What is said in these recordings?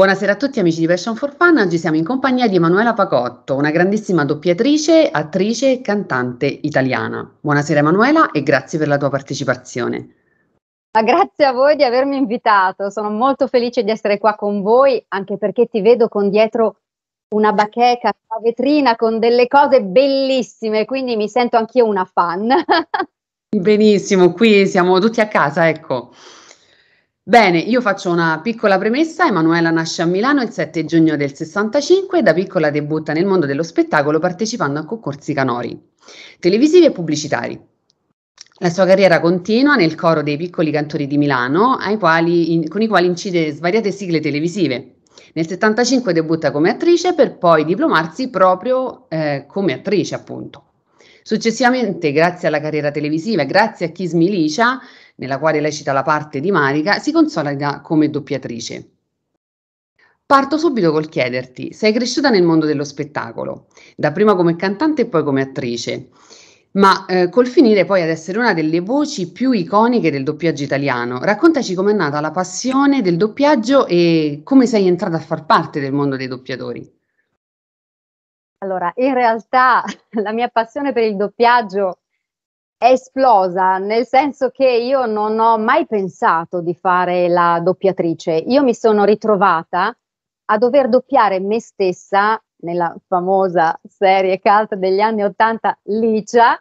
Buonasera a tutti amici di Passion for Fun, oggi siamo in compagnia di Emanuela Pacotto, una grandissima doppiatrice, attrice e cantante italiana. Buonasera Emanuela e grazie per la tua partecipazione. Ma grazie a voi di avermi invitato, sono molto felice di essere qua con voi, anche perché ti vedo con dietro una bacheca, una vetrina con delle cose bellissime, quindi mi sento anch'io una fan. Benissimo, qui siamo tutti a casa, ecco. Bene, io faccio una piccola premessa. Emanuela nasce a Milano il 7 giugno del 65 e da piccola debutta nel mondo dello spettacolo partecipando a concorsi canori, televisivi e pubblicitari. La sua carriera continua nel coro dei piccoli cantori di Milano, quali, in, con i quali incide svariate sigle televisive. Nel 75 debutta come attrice per poi diplomarsi proprio eh, come attrice, appunto. Successivamente, grazie alla carriera televisiva e grazie a Kiss Milicia, nella quale recita la parte di Marica, si consolida come doppiatrice. Parto subito col chiederti, sei cresciuta nel mondo dello spettacolo, dapprima come cantante e poi come attrice, ma eh, col finire poi ad essere una delle voci più iconiche del doppiaggio italiano. Raccontaci com'è nata la passione del doppiaggio e come sei entrata a far parte del mondo dei doppiatori. Allora, in realtà la mia passione per il doppiaggio esplosa, nel senso che io non ho mai pensato di fare la doppiatrice. Io mi sono ritrovata a dover doppiare me stessa nella famosa serie cult degli anni 80, Licia,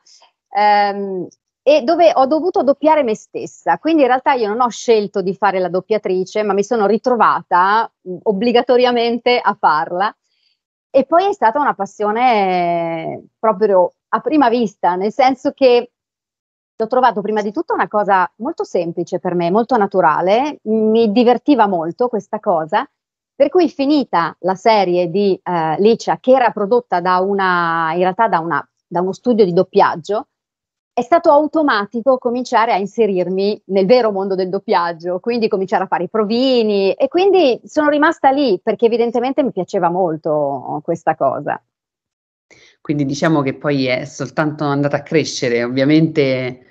ehm, e dove ho dovuto doppiare me stessa. Quindi in realtà io non ho scelto di fare la doppiatrice, ma mi sono ritrovata mh, obbligatoriamente a farla. E poi è stata una passione proprio a prima vista, nel senso che l'ho trovato prima di tutto una cosa molto semplice per me, molto naturale, mi divertiva molto questa cosa, per cui finita la serie di eh, Licia, che era prodotta da una, in realtà da, una, da uno studio di doppiaggio, è stato automatico cominciare a inserirmi nel vero mondo del doppiaggio, quindi cominciare a fare i provini e quindi sono rimasta lì perché evidentemente mi piaceva molto questa cosa. Quindi diciamo che poi è soltanto andata a crescere, ovviamente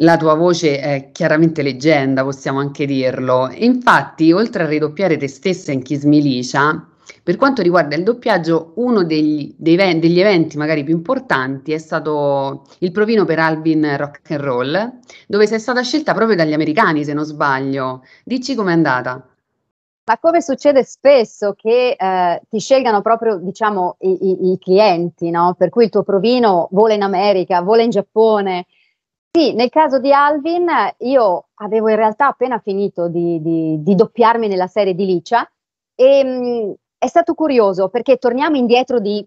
la tua voce è chiaramente leggenda, possiamo anche dirlo. Infatti, oltre a ridoppiare te stessa in Chi Smilicia, per quanto riguarda il doppiaggio, uno degli, dei, degli, eventi magari più importanti è stato il provino per Alvin Rock and Roll, dove sei stata scelta proprio dagli americani, se non sbaglio. Dici com'è andata? Ma come succede spesso che eh, ti scelgano proprio, diciamo, i, i, i clienti, no? Per cui il tuo provino vola in America, vola in Giappone, sì, nel caso di Alvin io avevo in realtà appena finito di, di, di doppiarmi nella serie di Licia e mh, mm, è stato curioso perché torniamo indietro di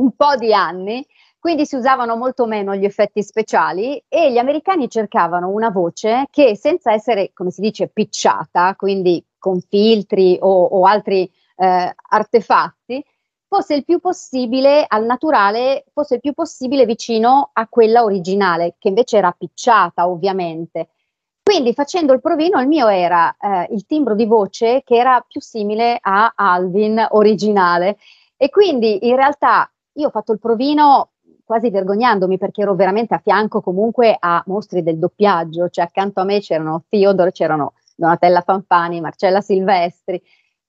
un po' di anni, quindi si usavano molto meno gli effetti speciali e gli americani cercavano una voce che senza essere, come si dice, picciata, quindi con filtri o, o altri eh, artefatti, fosse il più possibile al naturale, fosse il più possibile vicino a quella originale, che invece era picciata ovviamente. Quindi facendo il provino il mio era eh, il timbro di voce che era più simile a Alvin originale e quindi in realtà io ho fatto il provino quasi vergognandomi perché ero veramente a fianco comunque a mostri del doppiaggio, cioè accanto a me c'erano Theodore, c'erano Donatella Fanfani, Marcella Silvestri,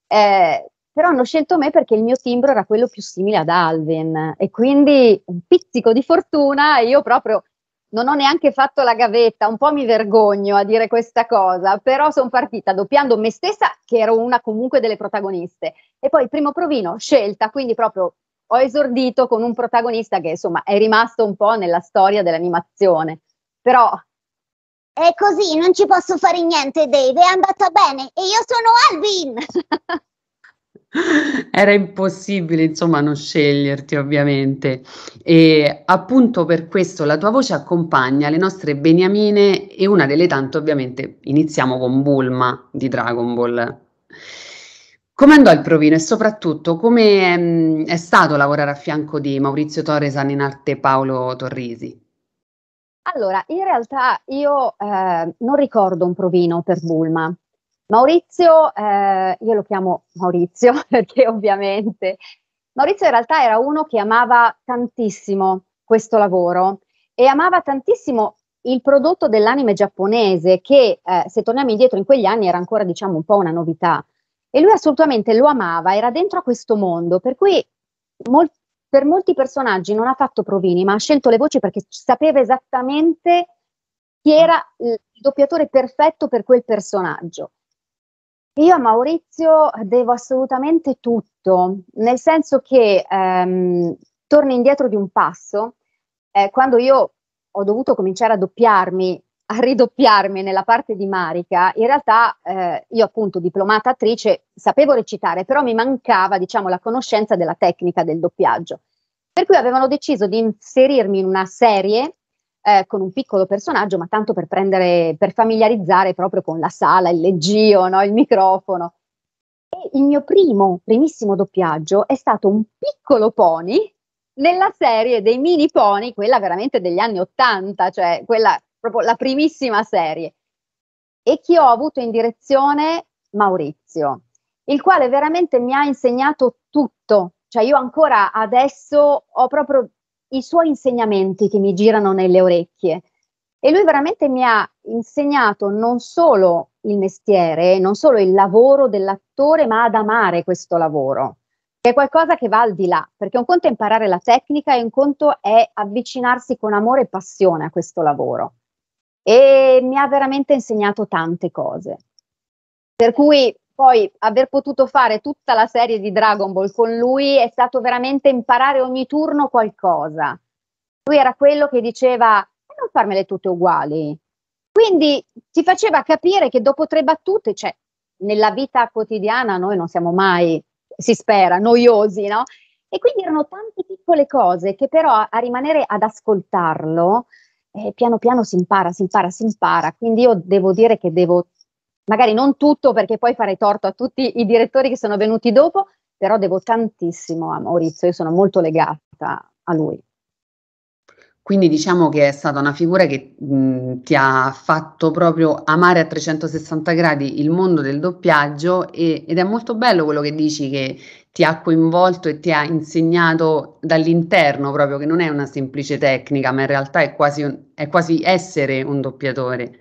eh, però hanno scelto me perché il mio timbro era quello più simile ad Alvin e quindi un pizzico di fortuna io proprio non ho neanche fatto la gavetta, un po' mi vergogno a dire questa cosa, però sono partita doppiando me stessa che ero una comunque delle protagoniste e poi il primo provino scelta, quindi proprio ho esordito con un protagonista che insomma è rimasto un po' nella storia dell'animazione, però è così, non ci posso fare niente Dave, è andata bene e io sono Alvin! era impossibile, insomma, non sceglierti, ovviamente. E appunto per questo la tua voce accompagna le nostre beniamine e una delle tante, ovviamente, iniziamo con Bulma di Dragon Ball. Come andò il provino e soprattutto come ehm, è stato lavorare a fianco di Maurizio Torres, in arte Paolo Torrisi? Allora, in realtà io eh, non ricordo un provino per Bulma, Maurizio, eh, io lo chiamo Maurizio perché ovviamente Maurizio in realtà era uno che amava tantissimo questo lavoro e amava tantissimo il prodotto dell'anime giapponese che eh, se torniamo indietro in quegli anni era ancora diciamo un po' una novità e lui assolutamente lo amava, era dentro a questo mondo, per cui mol- per molti personaggi non ha fatto provini, ma ha scelto le voci perché sapeva esattamente chi era il doppiatore perfetto per quel personaggio. Io a Maurizio devo assolutamente tutto, nel senso che ehm, torno indietro di un passo, eh, quando io ho dovuto cominciare a doppiarmi, a ridoppiarmi nella parte di Marica, in realtà eh, io appunto diplomata attrice sapevo recitare, però mi mancava diciamo la conoscenza della tecnica del doppiaggio. Per cui avevano deciso di inserirmi in una serie eh, con un piccolo personaggio, ma tanto per prendere, per familiarizzare proprio con la sala, il leggio, no? il microfono. E il mio primo, primissimo doppiaggio è stato un piccolo pony nella serie dei mini pony, quella veramente degli anni Ottanta, cioè quella proprio la primissima serie. E chi ho avuto in direzione Maurizio, il quale veramente mi ha insegnato tutto. Cioè io ancora adesso ho proprio i suoi insegnamenti che mi girano nelle orecchie. E lui veramente mi ha insegnato non solo il mestiere, non solo il lavoro dell'attore, ma ad amare questo lavoro, che è qualcosa che va al di là, perché un conto è imparare la tecnica e un conto è avvicinarsi con amore e passione a questo lavoro. E mi ha veramente insegnato tante cose. Per cui poi aver potuto fare tutta la serie di Dragon Ball con lui è stato veramente imparare ogni turno qualcosa. Lui era quello che diceva eh, non farmele tutte uguali. Quindi ti faceva capire che dopo tre battute, cioè nella vita quotidiana noi non siamo mai, si spera, noiosi, no? E quindi erano tante piccole cose che però a rimanere ad ascoltarlo, eh, piano piano si impara, si impara, si impara. Quindi io devo dire che devo magari non tutto perché poi farei torto a tutti i direttori che sono venuti dopo, però devo tantissimo a Maurizio, io sono molto legata a lui. Quindi diciamo che è stata una figura che mh, ti ha fatto proprio amare a 360 gradi il mondo del doppiaggio e, ed è molto bello quello che dici che ti ha coinvolto e ti ha insegnato dall'interno proprio che non è una semplice tecnica, ma in realtà è quasi, un, è quasi essere un doppiatore.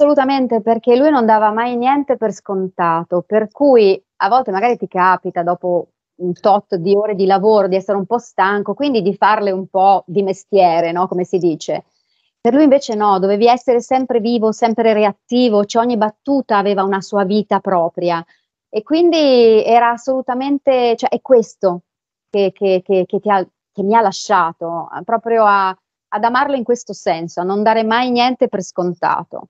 Assolutamente, perché lui non dava mai niente per scontato, per cui a volte magari ti capita dopo un tot di ore di lavoro di essere un po' stanco, quindi di farle un po' di mestiere, no? come si dice. Per lui invece no, dovevi essere sempre vivo, sempre reattivo, cioè ogni battuta aveva una sua vita propria e quindi era assolutamente, cioè è questo che, che, che, che ti ha, mi ha lasciato, proprio a, ad amarlo in questo senso, a non dare mai niente per scontato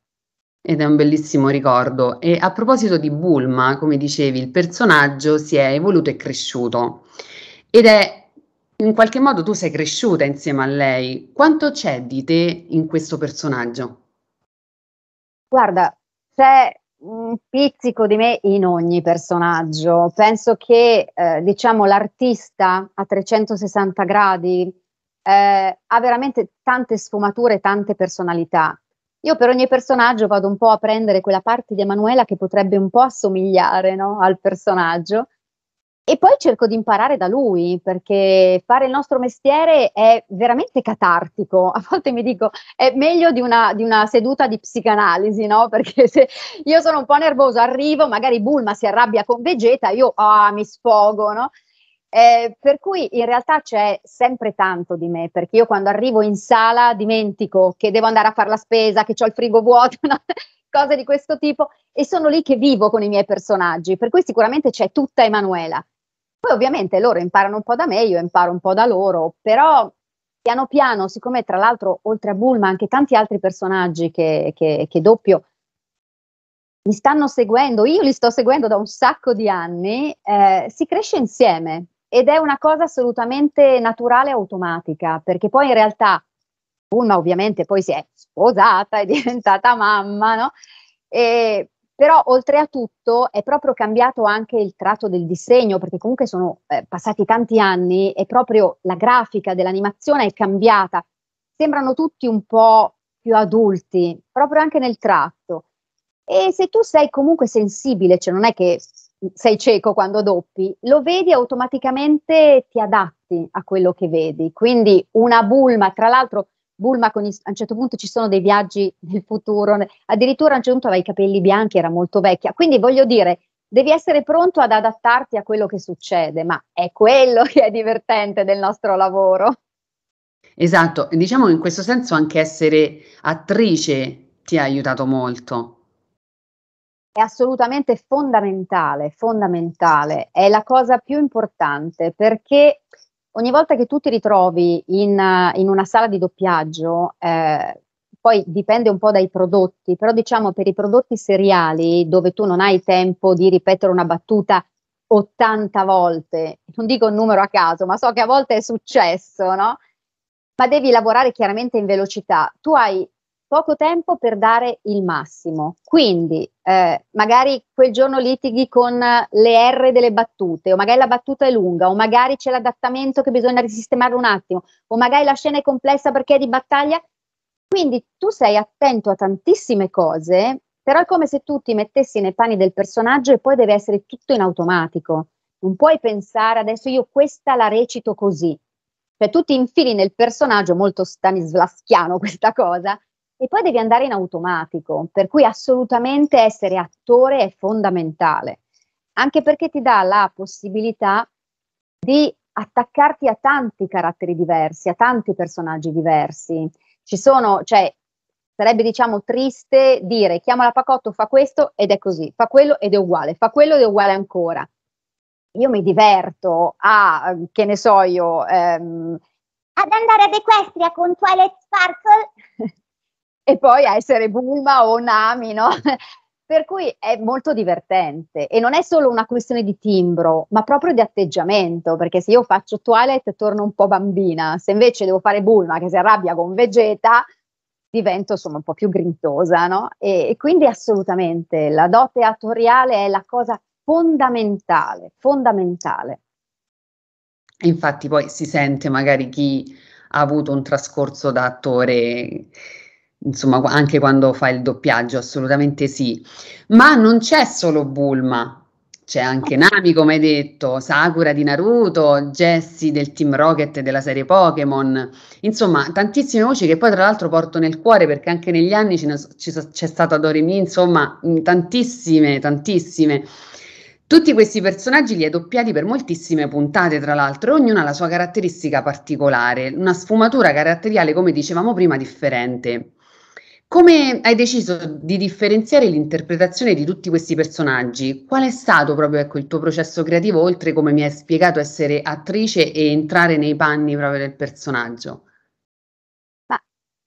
ed è un bellissimo ricordo. E a proposito di Bulma, come dicevi, il personaggio si è evoluto e cresciuto ed è in qualche modo tu sei cresciuta insieme a lei. Quanto c'è di te in questo personaggio? Guarda, c'è un pizzico di me in ogni personaggio. Penso che eh, diciamo l'artista a 360 gradi eh, ha veramente tante sfumature, tante personalità io per ogni personaggio vado un po' a prendere quella parte di Emanuela che potrebbe un po' assomigliare no? al personaggio e poi cerco di imparare da lui perché fare il nostro mestiere è veramente catartico. A volte mi dico è meglio di una, di una seduta di psicanalisi, no? Perché se io sono un po' nervoso, arrivo, magari Bulma si arrabbia con Vegeta, io ah, mi sfogo, no? Eh, per cui in realtà c'è sempre tanto di me, perché io quando arrivo in sala dimentico che devo andare a fare la spesa, che ho il frigo vuoto, no? cose di questo tipo, e sono lì che vivo con i miei personaggi, per cui sicuramente c'è tutta Emanuela. Poi ovviamente loro imparano un po' da me, io imparo un po' da loro, però piano piano, siccome tra l'altro oltre a Bulma anche tanti altri personaggi che, che, che doppio mi stanno seguendo, io li sto seguendo da un sacco di anni, eh, si cresce insieme ed è una cosa assolutamente naturale e automatica, perché poi in realtà una ovviamente poi si è sposata, è diventata mamma, no? E, però oltre a tutto è proprio cambiato anche il tratto del disegno, perché comunque sono eh, passati tanti anni e proprio la grafica dell'animazione è cambiata. Sembrano tutti un po' più adulti, proprio anche nel tratto. E se tu sei comunque sensibile, cioè non è che sei cieco quando doppi, lo vedi automaticamente ti adatti a quello che vedi. Quindi una bulma, tra l'altro Bulma con, a un certo punto ci sono dei viaggi nel futuro, addirittura a un certo punto aveva i capelli bianchi, era molto vecchia. Quindi voglio dire, devi essere pronto ad adattarti a quello che succede, ma è quello che è divertente del nostro lavoro. Esatto, diciamo in questo senso anche essere attrice ti ha aiutato molto è assolutamente fondamentale, fondamentale, è la cosa più importante perché ogni volta che tu ti ritrovi in, eh, in una sala di doppiaggio, eh, poi dipende un po' dai prodotti, però diciamo per i prodotti seriali dove tu non hai tempo di ripetere una battuta 80 volte, non dico un numero a caso, ma so che a volte è successo, no? Ma devi lavorare chiaramente in velocità. Tu hai poco tempo per dare il massimo. Quindi eh, magari quel giorno litighi con le R delle battute, o magari la battuta è lunga, o magari c'è l'adattamento che bisogna risistemare un attimo, o magari la scena è complessa perché è di battaglia. Quindi tu sei attento a tantissime cose, però è come se tu ti mettessi nei panni del personaggio e poi deve essere tutto in automatico. Non puoi pensare adesso io questa la recito così. Cioè tu ti infili nel personaggio, molto stanislaschiano questa cosa, e poi devi andare in automatico, per cui assolutamente essere attore è fondamentale, anche perché ti dà la possibilità di attaccarti a tanti caratteri diversi, a tanti personaggi diversi. Ci sono, cioè, sarebbe diciamo triste dire chiama la Pacotto, fa questo ed è così, fa quello ed è uguale, fa quello ed è uguale ancora. Io mi diverto a, che ne so io, ehm, ad andare ad Equestria con Twilight Sparkle e poi a essere Bulma o Nami, no? Per cui è molto divertente e non è solo una questione di timbro, ma proprio di atteggiamento, perché se io faccio Twilight torno un po' bambina, se invece devo fare Bulma che si arrabbia con Vegeta, divento insomma un po' più grintosa, no? E, e quindi assolutamente la dote attoriale è la cosa fondamentale, fondamentale. Infatti poi si sente magari chi ha avuto un trascorso da attore insomma anche quando fa il doppiaggio, assolutamente sì. Ma non c'è solo Bulma, c'è anche Nami, come hai detto, Sakura di Naruto, Jessie del Team Rocket della serie Pokémon, insomma tantissime voci che poi tra l'altro porto nel cuore perché anche negli anni c'è stata Doremi, insomma tantissime, tantissime. Tutti questi personaggi li hai doppiati per moltissime puntate, tra l'altro, e ognuna ha la sua caratteristica particolare, una sfumatura caratteriale, come dicevamo prima, differente. Come hai deciso di differenziare l'interpretazione di tutti questi personaggi? Qual è stato proprio ecco, il tuo processo creativo, oltre come mi hai spiegato essere attrice e entrare nei panni proprio del personaggio? Ma,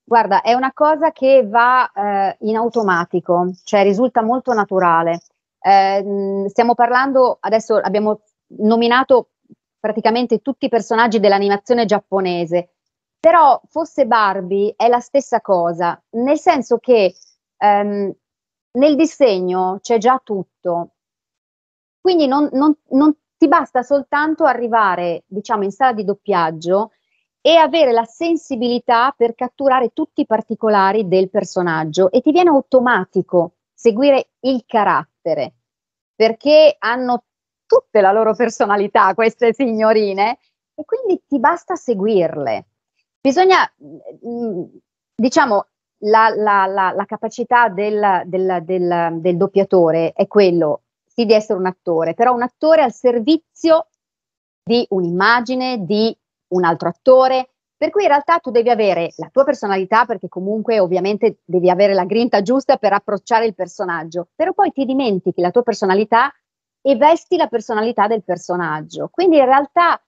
guarda, è una cosa che va eh, in automatico, cioè risulta molto naturale. Eh, stiamo parlando, adesso abbiamo nominato praticamente tutti i personaggi dell'animazione giapponese però fosse Barbie è la stessa cosa, nel senso che ehm, nel disegno c'è già tutto, quindi non, non, non ti basta soltanto arrivare, diciamo, in sala di doppiaggio e avere la sensibilità per catturare tutti i particolari del personaggio e ti viene automatico seguire il carattere, perché hanno tutte la loro personalità queste signorine e quindi ti basta seguirle. Bisogna, mm, diciamo, la, la, la, la capacità del, del, del, del doppiatore è quello, sì, di essere un attore, però un attore al servizio di un'immagine, di un altro attore, per cui in realtà tu devi avere la tua personalità, perché comunque ovviamente devi avere la grinta giusta per approcciare il personaggio, però poi ti dimentichi la tua personalità e vesti la personalità del personaggio. Quindi in realtà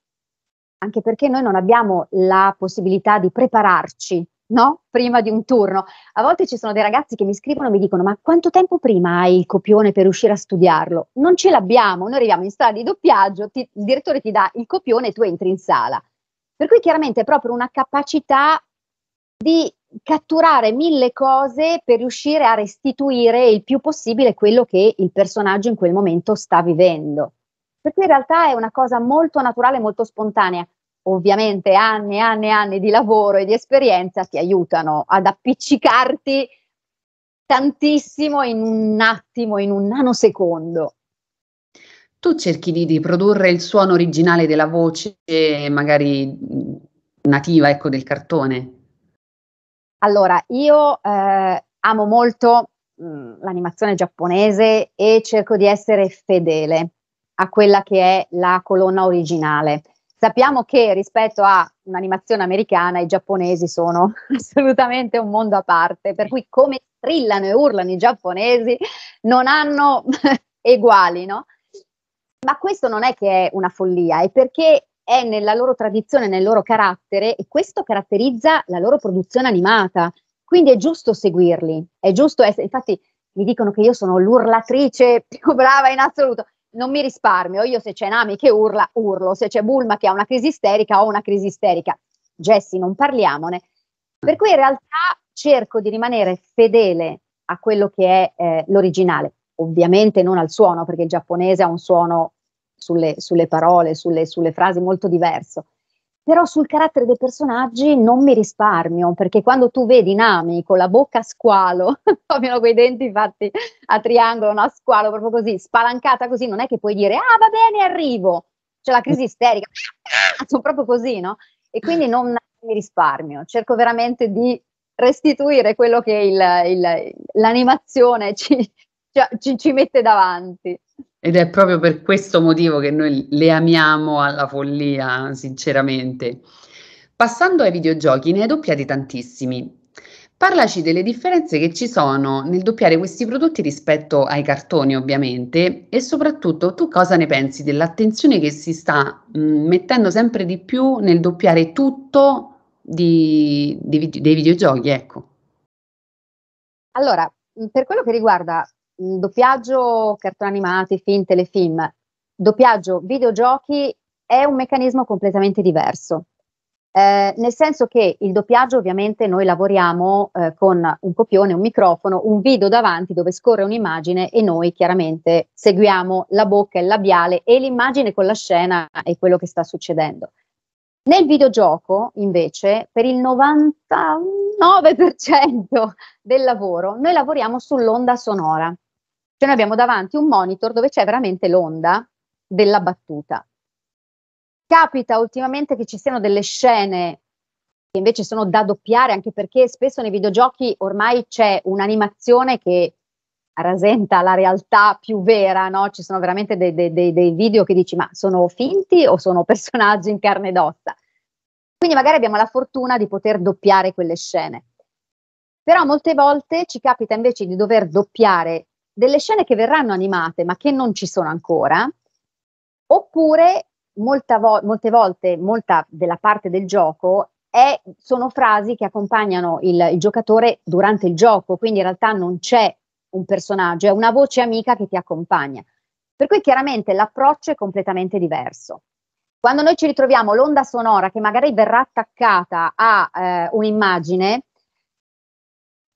anche perché noi non abbiamo la possibilità di prepararci no? prima di un turno. A volte ci sono dei ragazzi che mi scrivono e mi dicono: Ma quanto tempo prima hai il copione per riuscire a studiarlo? Non ce l'abbiamo, noi arriviamo in strada di doppiaggio, ti, il direttore ti dà il copione e tu entri in sala. Per cui chiaramente è proprio una capacità di catturare mille cose per riuscire a restituire il più possibile quello che il personaggio in quel momento sta vivendo perché in realtà è una cosa molto naturale, molto spontanea. Ovviamente anni e anni e anni di lavoro e di esperienza ti aiutano ad appiccicarti tantissimo in un attimo, in un nanosecondo. Tu cerchi di riprodurre il suono originale della voce, magari nativa, ecco, del cartone? Allora, io eh, amo molto mh, l'animazione giapponese e cerco di essere fedele a quella che è la colonna originale. Sappiamo che rispetto a un'animazione americana i giapponesi sono assolutamente un mondo a parte, per cui come strillano e urlano i giapponesi non hanno eguali, no? Ma questo non è che è una follia, è perché è nella loro tradizione, nel loro carattere e questo caratterizza la loro produzione animata. Quindi è giusto seguirli, è giusto essere, infatti mi dicono che io sono l'urlatrice più brava in assoluto non mi risparmio, io se c'è Nami che urla, urlo, se c'è Bulma che ha una crisi isterica, ho una crisi isterica. Gessi, non parliamone. Per cui in realtà cerco di rimanere fedele a quello che è eh, l'originale, ovviamente non al suono, perché il giapponese ha un suono sulle, sulle parole, sulle, sulle frasi molto diverso, però sul carattere dei personaggi non mi risparmio, perché quando tu vedi Nami con la bocca a squalo, almeno quei denti fatti a triangolo, no, a squalo, proprio così, spalancata così, non è che puoi dire, ah va bene, arrivo, c'è la crisi isterica, sono proprio così, no? E quindi non mi risparmio, cerco veramente di restituire quello che il, il, l'animazione ci, ci, ci mette davanti. Ed è proprio per questo motivo che noi le amiamo alla follia, sinceramente. Passando ai videogiochi, ne hai doppiati tantissimi. Parlaci delle differenze che ci sono nel doppiare questi prodotti rispetto ai cartoni, ovviamente, e soprattutto tu cosa ne pensi dell'attenzione che si sta mh, mm, mettendo sempre di più nel doppiare tutto di, di, dei videogiochi, ecco. Allora, mm, per quello che riguarda Mm, doppiaggio cartoni animati, film, telefilm, doppiaggio videogiochi è un meccanismo completamente diverso. Eh, nel senso che il doppiaggio ovviamente noi lavoriamo eh, con un copione, un microfono, un video davanti dove scorre un'immagine e noi chiaramente seguiamo la bocca, il labiale e l'immagine con la scena e quello che sta succedendo. Nel videogioco invece per il 99% del lavoro noi lavoriamo sull'onda sonora, cioè noi abbiamo davanti un monitor dove c'è veramente l'onda della battuta. Capita ultimamente che ci siano delle scene che invece sono da doppiare, anche perché spesso nei videogiochi ormai c'è un'animazione che rasenta la realtà più vera, no? Ci sono veramente dei, dei, dei, video che dici ma sono finti o sono personaggi in carne ed ossa? Quindi magari abbiamo la fortuna di poter doppiare quelle scene. Però molte volte ci capita invece di dover doppiare delle scene che verranno animate ma che non ci sono ancora, oppure vo- molte volte, molta della parte del gioco è, sono frasi che accompagnano il, il giocatore durante il gioco, quindi in realtà non c'è un personaggio, è una voce amica che ti accompagna. Per cui chiaramente l'approccio è completamente diverso. Quando noi ci ritroviamo l'onda sonora che magari verrà attaccata a eh, un'immagine,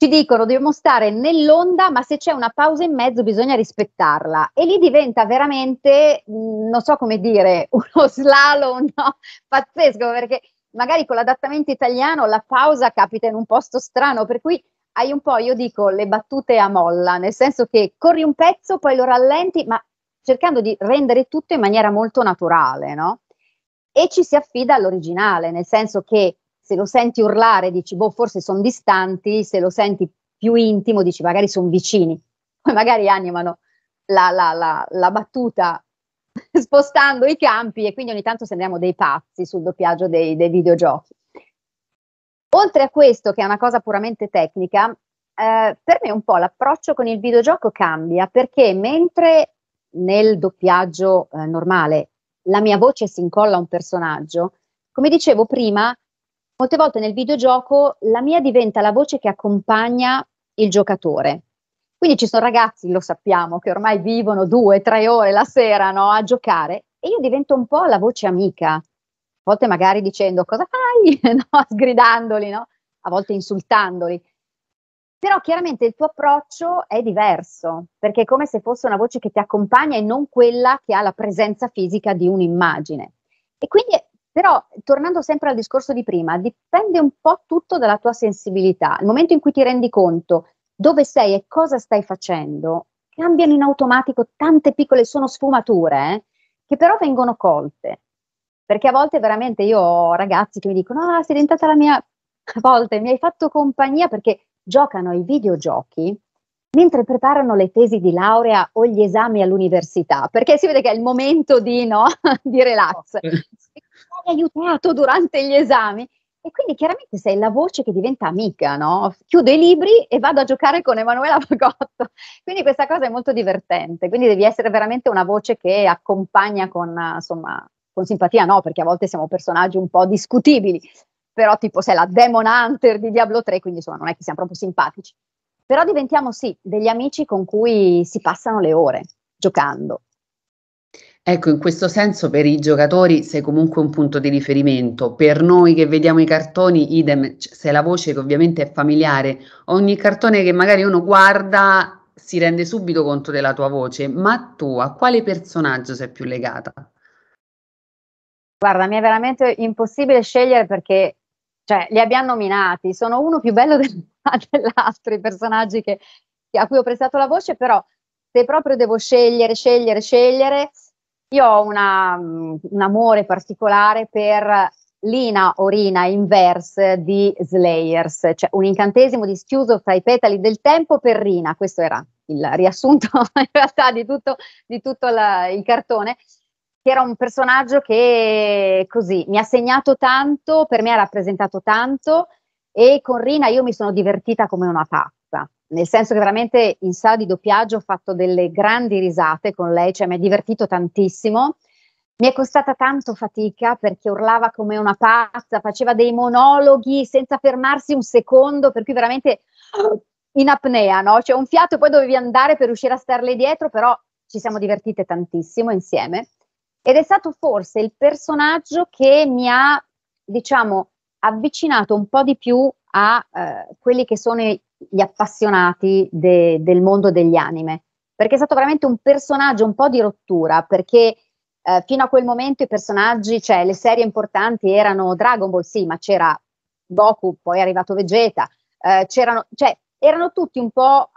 ci dicono dobbiamo stare nell'onda, ma se c'è una pausa in mezzo bisogna rispettarla. E lì diventa veramente, non so come dire, uno slalom no? pazzesco, perché magari con l'adattamento italiano la pausa capita in un posto strano, per cui hai un po', io dico, le battute a molla, nel senso che corri un pezzo, poi lo rallenti, ma cercando di rendere tutto in maniera molto naturale, no? E ci si affida all'originale, nel senso che se lo senti urlare dici, boh, forse sono distanti, se lo senti più intimo dici, magari sono vicini, poi magari animano la, la, la, la battuta spostando i campi e quindi ogni tanto sembriamo dei pazzi sul doppiaggio dei, dei videogiochi. Oltre a questo, che è una cosa puramente tecnica, eh, per me un po' l'approccio con il videogioco cambia perché mentre nel doppiaggio eh, normale la mia voce si incolla a un personaggio, come dicevo prima, molte volte nel videogioco la mia diventa la voce che accompagna il giocatore. Quindi ci sono ragazzi, lo sappiamo, che ormai vivono due, tre ore la sera no, a giocare e io divento un po' la voce amica, a volte magari dicendo cosa fai, no, sgridandoli, no? a volte insultandoli. Però chiaramente il tuo approccio è diverso, perché è come se fosse una voce che ti accompagna e non quella che ha la presenza fisica di un'immagine. E quindi però, tornando sempre al discorso di prima, dipende un po' tutto dalla tua sensibilità. Il momento in cui ti rendi conto dove sei e cosa stai facendo, cambiano in automatico tante piccole, sono sfumature, eh, che però vengono colte. Perché a volte veramente io ho ragazzi che mi dicono, ah, sei diventata la mia... A volte mi hai fatto compagnia perché giocano ai videogiochi mentre preparano le tesi di laurea o gli esami all'università, perché si vede che è il momento di, no, di relax. E oh hai aiutato durante gli esami. E quindi chiaramente sei la voce che diventa amica, no? Chiudo i libri e vado a giocare con Emanuela Pagotto. Quindi questa cosa è molto divertente. Quindi devi essere veramente una voce che accompagna con, insomma, con simpatia, no? Perché a volte siamo personaggi un po' discutibili. Però tipo sei la Demon Hunter di Diablo 3, quindi insomma non è che siamo proprio simpatici. Però diventiamo sì degli amici con cui si passano le ore giocando Ecco, in questo senso per i giocatori sei comunque un punto di riferimento, per noi che vediamo i cartoni, idem, cioè, sei la voce che ovviamente è familiare, ogni cartone che magari uno guarda si rende subito conto della tua voce, ma tu a quale personaggio sei più legata? Guarda, mi è veramente impossibile scegliere perché cioè, li abbiamo nominati, sono uno più bello del, dell'altro, i personaggi che, a cui ho prestato la voce, però se proprio devo scegliere, scegliere, scegliere, io ho una, mm, un amore particolare per Lina Orina Inverse di Slayers, cioè un incantesimo dischiuso fra i petali del tempo per Rina, questo era il riassunto in realtà di tutto, di tutto la, il cartone, che era un personaggio che così mi ha segnato tanto, per me ha rappresentato tanto e con Rina io mi sono divertita come una pazza nel senso che veramente in sala di doppiaggio ho fatto delle grandi risate con lei, cioè mi è divertito tantissimo. Mi è costata tanto fatica perché urlava come una pazza, faceva dei monologhi senza fermarsi un secondo, per cui veramente in apnea, no? Cioè un fiato e poi dovevi andare per riuscire a starle dietro, però ci siamo divertite tantissimo insieme. Ed è stato forse il personaggio che mi ha, diciamo, avvicinato un po' di più a eh, quelli che sono gli appassionati de, del mondo degli anime, perché è stato veramente un personaggio un po' di rottura, perché eh, fino a quel momento i personaggi, cioè le serie importanti erano Dragon Ball, sì, ma c'era Goku, poi è arrivato Vegeta, eh, c'erano, cioè, erano tutti un po'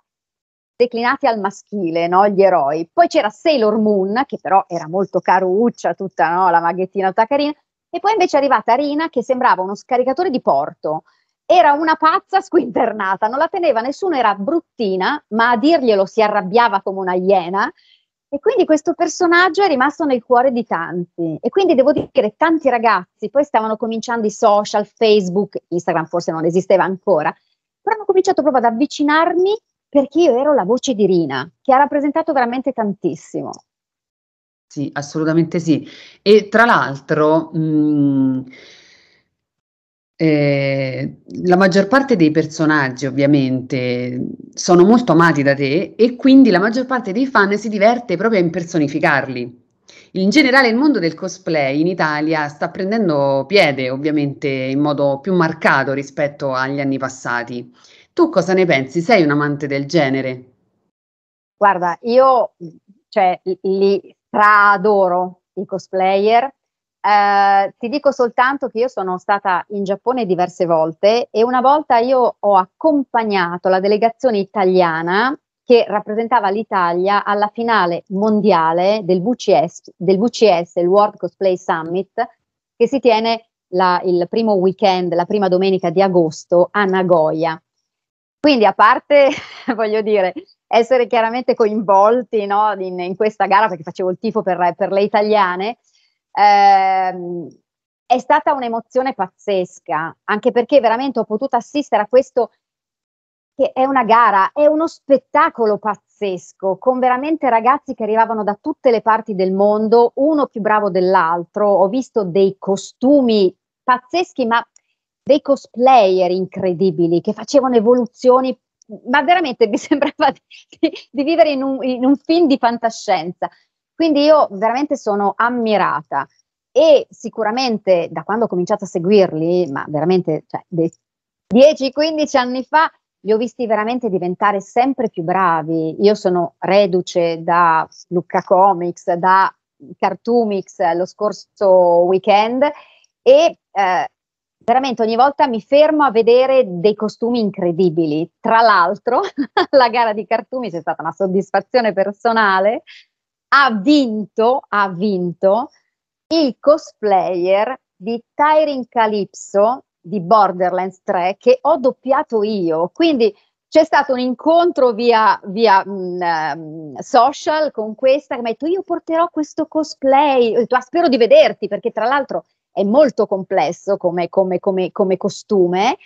declinati al maschile, no? gli eroi. Poi c'era Sailor Moon, che però era molto caruccia, tutta no? la maghettina tutta carina, e poi invece è arrivata Rina, che sembrava uno scaricatore di porto, era una pazza squinternata, non la teneva nessuno, era bruttina, ma a dirglielo si arrabbiava come una iena. E quindi questo personaggio è rimasto nel cuore di tanti. E quindi devo dire che tanti ragazzi, poi stavano cominciando i social, Facebook, Instagram forse non esisteva ancora, però hanno cominciato proprio ad avvicinarmi perché io ero la voce di Rina, che ha rappresentato veramente tantissimo. Sì, assolutamente sì. E tra l'altro... Mh, mm, eh, la maggior parte dei personaggi ovviamente sono molto amati da te e quindi la maggior parte dei fan si diverte proprio a impersonificarli. In generale il mondo del cosplay in Italia sta prendendo piede ovviamente in modo più marcato rispetto agli anni passati. Tu cosa ne pensi? Sei un amante del genere? Guarda, io cioè, li, li adoro i cosplayer eh, ti dico soltanto che io sono stata in Giappone diverse volte e una volta io ho accompagnato la delegazione italiana che rappresentava l'Italia alla finale mondiale del VCS, del VCS il World Cosplay Summit, che si tiene la, il primo weekend, la prima domenica di agosto a Nagoya. Quindi a parte, voglio dire, essere chiaramente coinvolti no, in, in, questa gara, perché facevo il tifo per, per le italiane, ehm, è stata un'emozione pazzesca, anche perché veramente ho potuto assistere a questo che è una gara, è uno spettacolo pazzesco, con veramente ragazzi che arrivavano da tutte le parti del mondo, uno più bravo dell'altro, ho visto dei costumi pazzeschi, ma dei cosplayer incredibili che facevano evoluzioni, ma veramente mi sembrava di, di vivere in un, in un film di fantascienza. Quindi io veramente sono ammirata e sicuramente da quando ho cominciato a seguirli, ma veramente cioè, 10-15 anni fa, li ho visti veramente diventare sempre più bravi. Io sono reduce da Lucca Comics, da Cartoomix eh, lo scorso weekend e eh, veramente ogni volta mi fermo a vedere dei costumi incredibili. Tra l'altro, la gara di Cartoomix è stata una soddisfazione personale ha vinto, ha vinto il cosplayer di Tyrin Calypso di Borderlands 3 che ho doppiato io. Quindi c'è stato un incontro via, via mh, mm, ehm, social con questa che mi ha detto io porterò questo cosplay, ho detto, ah, spero di vederti perché tra l'altro è molto complesso come, come, come, come costume.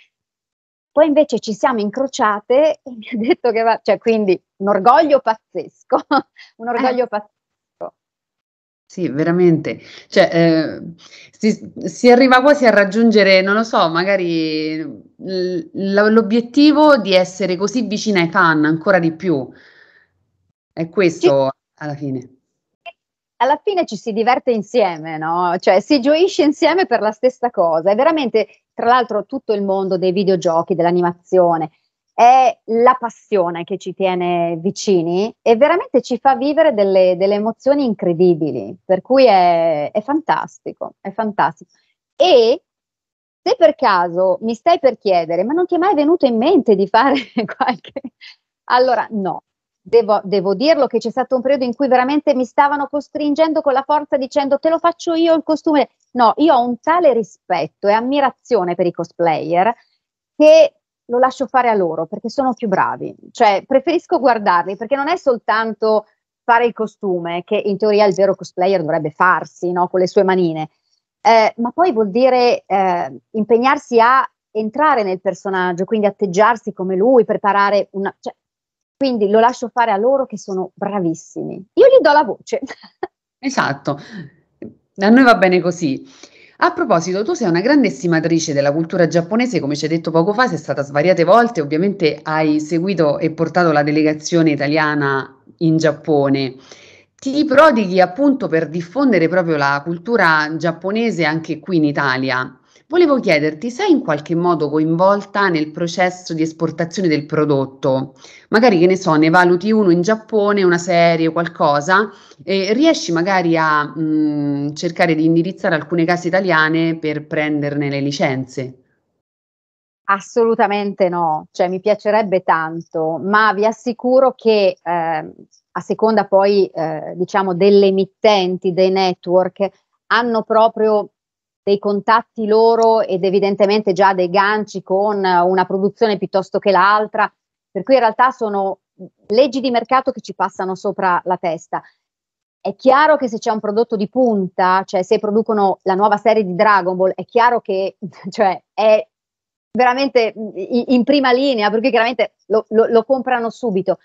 Poi invece ci siamo incrociate e mi ha detto che va, cioè quindi un orgoglio pazzesco, un orgoglio eh. pazzesco sì, veramente. Cioè, eh, si, si, arriva quasi a raggiungere, non lo so, magari l- l'obiettivo di essere così vicina ai fan ancora di più. È questo ci, alla fine. Alla fine ci si diverte insieme, no? Cioè, si gioisce insieme per la stessa cosa. È veramente, tra l'altro, tutto il mondo dei videogiochi, dell'animazione è la passione che ci tiene vicini e veramente ci fa vivere delle, delle emozioni incredibili, per cui è, è, fantastico, è fantastico. E se per caso mi stai per chiedere, ma non ti è mai venuto in mente di fare qualche... Allora, no, devo, devo dirlo che c'è stato un periodo in cui veramente mi stavano costringendo con la forza dicendo te lo faccio io il costume. No, io ho un tale rispetto e ammirazione per i cosplayer che lo lascio fare a loro perché sono più bravi, cioè preferisco guardarli perché non è soltanto fare il costume che in teoria il vero cosplayer dovrebbe farsi no? con le sue manine, eh, ma poi vuol dire eh, impegnarsi a entrare nel personaggio, quindi atteggiarsi come lui, preparare una... Cioè, quindi lo lascio fare a loro che sono bravissimi. Io gli do la voce. Esatto, a noi va bene così. A proposito, tu sei una grande estimatrice della cultura giapponese, come ci hai detto poco fa, sei stata svariate volte, ovviamente hai seguito e portato la delegazione italiana in Giappone. Ti prodighi appunto per diffondere proprio la cultura giapponese anche qui in Italia. Volevo chiederti, sei in qualche modo coinvolta nel processo di esportazione del prodotto? Magari che ne so, ne valuti uno in Giappone, una serie o qualcosa, e riesci magari a mh, mm, cercare di indirizzare alcune case italiane per prenderne le licenze? Assolutamente no, cioè mi piacerebbe tanto, ma vi assicuro che eh, a seconda poi eh, diciamo delle emittenti, dei network, hanno proprio dei contatti loro ed evidentemente già dei ganci con una produzione piuttosto che l'altra, per cui in realtà sono leggi di mercato che ci passano sopra la testa. È chiaro che se c'è un prodotto di punta, cioè se producono la nuova serie di Dragon Ball, è chiaro che cioè, è veramente in prima linea, perché chiaramente lo, lo, lo comprano subito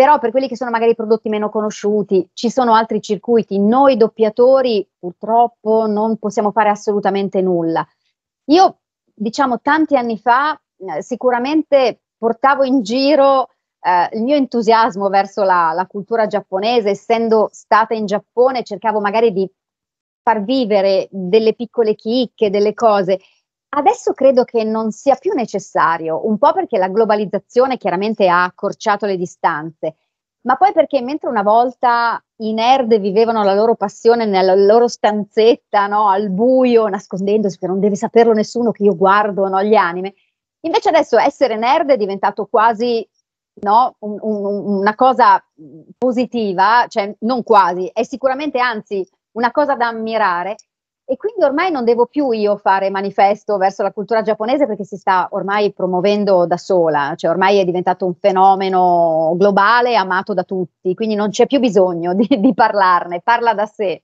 però per quelli che sono magari prodotti meno conosciuti ci sono altri circuiti, noi doppiatori purtroppo non possiamo fare assolutamente nulla. Io diciamo tanti anni fa eh, sicuramente portavo in giro eh, il mio entusiasmo verso la, la cultura giapponese, essendo stata in Giappone cercavo magari di far vivere delle piccole chicche, delle cose Adesso credo che non sia più necessario, un po' perché la globalizzazione chiaramente ha accorciato le distanze, ma poi perché mentre una volta i nerd vivevano la loro passione nella loro stanzetta, no, al buio, nascondendosi perché non deve saperlo nessuno che io guardo no, gli anime, invece adesso essere nerd è diventato quasi no, un, un, una cosa positiva, cioè non quasi, è sicuramente anzi una cosa da ammirare e quindi ormai non devo più io fare manifesto verso la cultura giapponese perché si sta ormai promuovendo da sola, cioè ormai è diventato un fenomeno globale amato da tutti, quindi non c'è più bisogno di, di parlarne, parla da sé.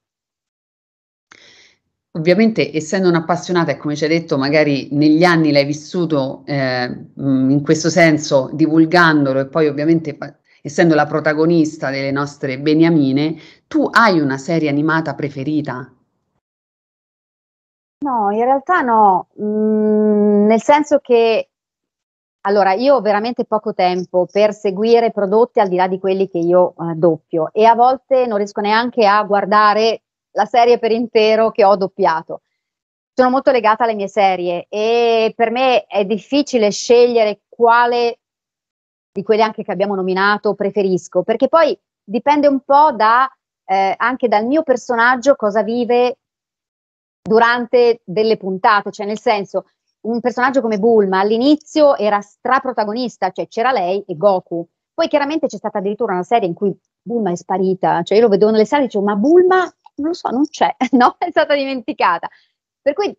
Ovviamente, essendo un'appassionata e come ci hai detto, magari negli anni l'hai vissuto eh, in questo senso, divulgandolo e poi ovviamente essendo la protagonista delle nostre beniamine, tu hai una serie animata preferita? No, in realtà no, mm, nel senso che allora, io ho veramente poco tempo per seguire prodotti al di là di quelli che io eh, doppio e a volte non riesco neanche a guardare la serie per intero che ho doppiato. Sono molto legata alle mie serie e per me è difficile scegliere quale di quelle anche che abbiamo nominato preferisco, perché poi dipende un po' da, eh, anche dal mio personaggio cosa vive durante delle puntate, cioè nel senso un personaggio come Bulma all'inizio era straprotagonista, cioè c'era lei e Goku. Poi chiaramente c'è stata addirittura una serie in cui Bulma è sparita, cioè io lo vedevo nelle sale e dicevo ma Bulma non lo so, non c'è, no? È stata dimenticata. Per cui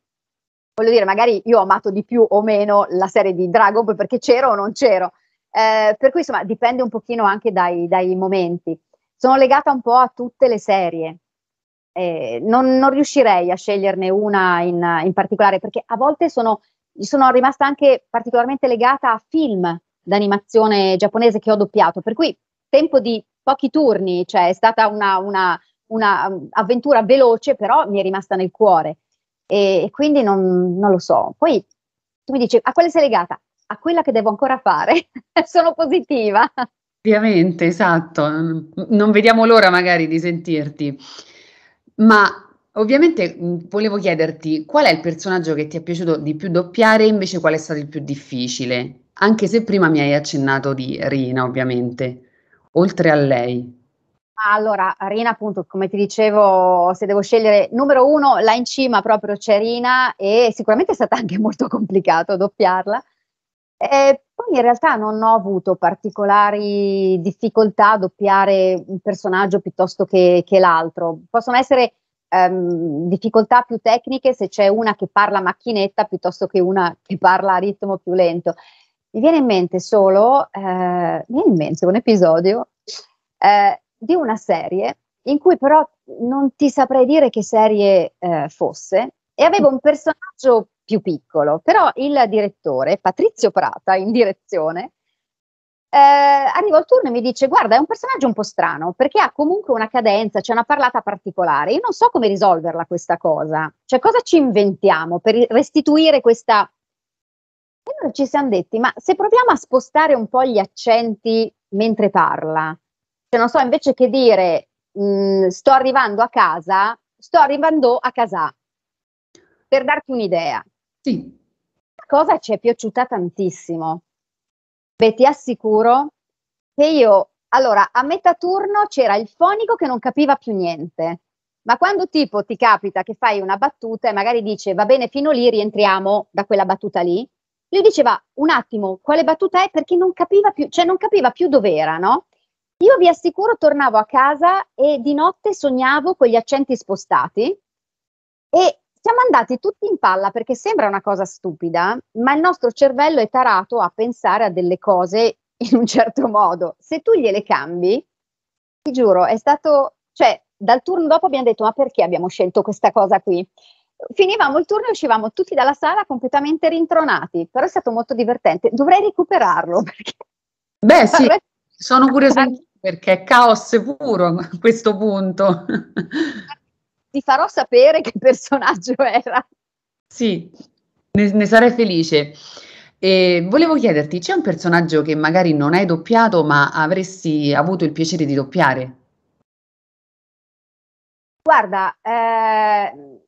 voglio dire, magari io ho amato di più o meno la serie di Dragon Ball perché c'ero o non c'ero. Eh, per cui insomma dipende un pochino anche dai, dai momenti. Sono legata un po' a tutte le serie, eh, non, non, riuscirei a sceglierne una in, in particolare perché a volte sono, sono, rimasta anche particolarmente legata a film d'animazione giapponese che ho doppiato, per cui tempo di pochi turni, cioè è stata un'avventura una, una um, veloce, però mi è rimasta nel cuore e, e quindi non, non lo so. Poi tu mi dici a quale sei legata? A quella che devo ancora fare, sono positiva. Ovviamente, esatto, non vediamo l'ora magari di sentirti. Ma ovviamente mm, volevo chiederti qual è il personaggio che ti è piaciuto di più doppiare e invece qual è stato il più difficile, anche se prima mi hai accennato di Rina, ovviamente, oltre a lei. Allora, Rina, appunto, come ti dicevo, se devo scegliere numero uno, là in cima proprio c'è Rina e sicuramente è stato anche molto complicato doppiarla eh, poi in realtà non ho avuto particolari difficoltà a doppiare un personaggio piuttosto che, che l'altro. Possono essere ehm, difficoltà più tecniche se c'è una che parla macchinetta piuttosto che una che parla a ritmo più lento. Mi viene in mente solo eh, in mente un episodio eh, di una serie in cui però non ti saprei dire che serie eh, fosse e avevo un personaggio più piccolo, però il direttore, Patrizio Prata, in direzione, eh, arriva al turno e mi dice guarda è un personaggio un po' strano perché ha comunque una cadenza, c'è cioè una parlata particolare, io non so come risolverla questa cosa, cioè cosa ci inventiamo per restituire questa... E allora ci siamo detti ma se proviamo a spostare un po' gli accenti mentre parla, cioè non so invece che dire mh, mm, sto arrivando a casa, sto arrivando a casa, per darti un'idea. Sì. Cosa ci è piaciuta tantissimo? Beh, ti assicuro che io, allora, a metà turno c'era il fonico che non capiva più niente, ma quando tipo ti capita che fai una battuta e magari dice va bene fino lì, rientriamo da quella battuta lì, lui diceva un attimo quale battuta è perché non capiva più, cioè non capiva più dove era, no? Io vi assicuro tornavo a casa e di notte sognavo con gli accenti spostati e siamo andati tutti in palla perché sembra una cosa stupida, ma il nostro cervello è tarato a pensare a delle cose in un certo modo. Se tu gliele cambi, ti giuro, è stato, cioè, dal turno dopo abbiamo detto, ma perché abbiamo scelto questa cosa qui? Finivamo il turno e uscivamo tutti dalla sala completamente rintronati, però è stato molto divertente. Dovrei recuperarlo. Perché... Beh, sì, sono curiosa eh. perché è caos puro a questo punto. ti farò sapere che personaggio era. Sì, ne, ne sarei felice. E volevo chiederti, c'è un personaggio che magari non hai doppiato ma avresti avuto il piacere di doppiare? Guarda, eh,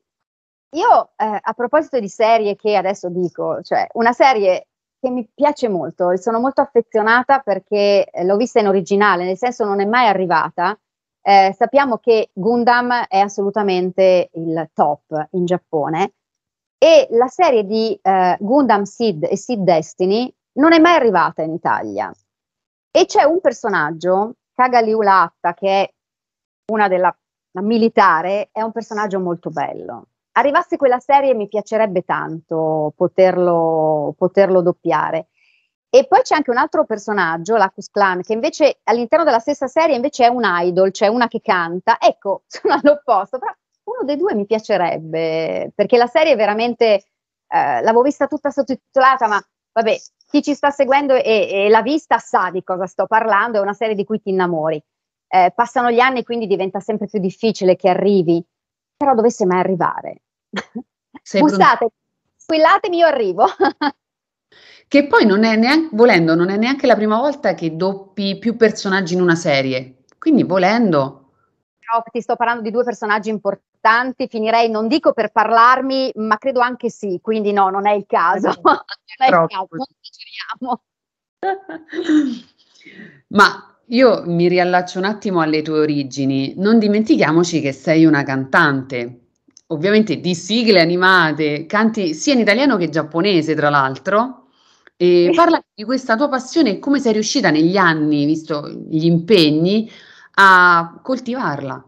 io eh, a proposito di serie che adesso dico, cioè una serie che mi piace molto, sono molto affezionata perché l'ho vista in originale, nel senso non è mai arrivata, eh, sappiamo che Gundam è assolutamente il top in Giappone e la serie di eh, Gundam Seed e Seed Destiny non è mai arrivata in Italia. E c'è un personaggio, Kaga Liula Atta, che è una della una militare, è un personaggio molto bello. Arrivasse quella serie mi piacerebbe tanto poterlo, poterlo doppiare. E poi c'è anche un altro personaggio, l'Acus Clan, che invece all'interno della stessa serie invece è un idol, cioè una che canta. Ecco, sono all'opposto, però uno dei due mi piacerebbe, perché la serie è veramente, eh, l'avevo vista tutta sottotitolata, ma vabbè, chi ci sta seguendo e, e l'ha vista sa di cosa sto parlando, è una serie di cui ti innamori. Eh, passano gli anni, quindi diventa sempre più difficile che arrivi, però dovesse mai arrivare. Bussate, squillatemi, io arrivo. Che poi non è neanche, volendo, non è neanche la prima volta che doppi più personaggi in una serie. Quindi volendo, No, ti sto parlando di due personaggi importanti, finirei non dico per parlarmi, ma credo anche sì, quindi no, non è il caso. Esatto. non è il caso, non ma io mi riallaccio un attimo alle tue origini, non dimentichiamoci che sei una cantante, ovviamente di sigle animate, canti sia in italiano che in giapponese, tra l'altro. E parla di questa tua passione e come sei riuscita negli anni, visto gli impegni, a coltivarla.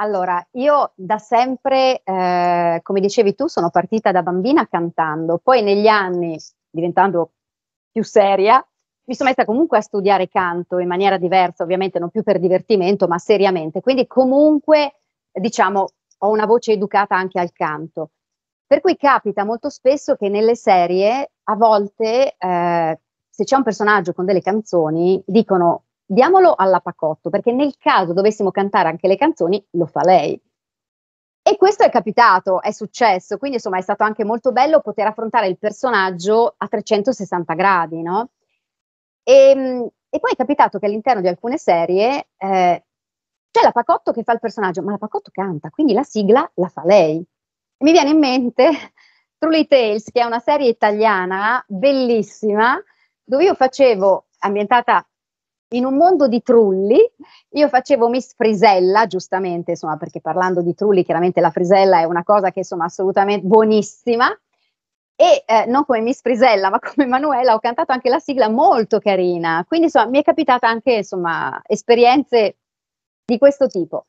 Allora, io da sempre, eh, come dicevi tu, sono partita da bambina cantando, poi negli anni, diventando più seria, mi sono messa comunque a studiare canto in maniera diversa, ovviamente non più per divertimento, ma seriamente. Quindi comunque, diciamo, ho una voce educata anche al canto. Per cui capita molto spesso che nelle serie, a volte, eh, se c'è un personaggio con delle canzoni, dicono diamolo alla Pacotto, perché nel caso dovessimo cantare anche le canzoni, lo fa lei. E questo è capitato, è successo, quindi insomma è stato anche molto bello poter affrontare il personaggio a 360 gradi, no? E, ehm, e poi è capitato che all'interno di alcune serie eh, c'è la Pacotto che fa il personaggio, ma la Pacotto canta, quindi la sigla la fa lei mi viene in mente Truly Tales, che è una serie italiana bellissima, dove io facevo, ambientata in un mondo di trulli, io facevo Miss Frisella, giustamente, insomma, perché parlando di trulli, chiaramente la frisella è una cosa che insomma assolutamente buonissima. E eh, non come Miss Frisella, ma come Manuela, ho cantato anche la sigla molto carina. Quindi, insomma, mi è capitata anche insomma, esperienze di questo tipo.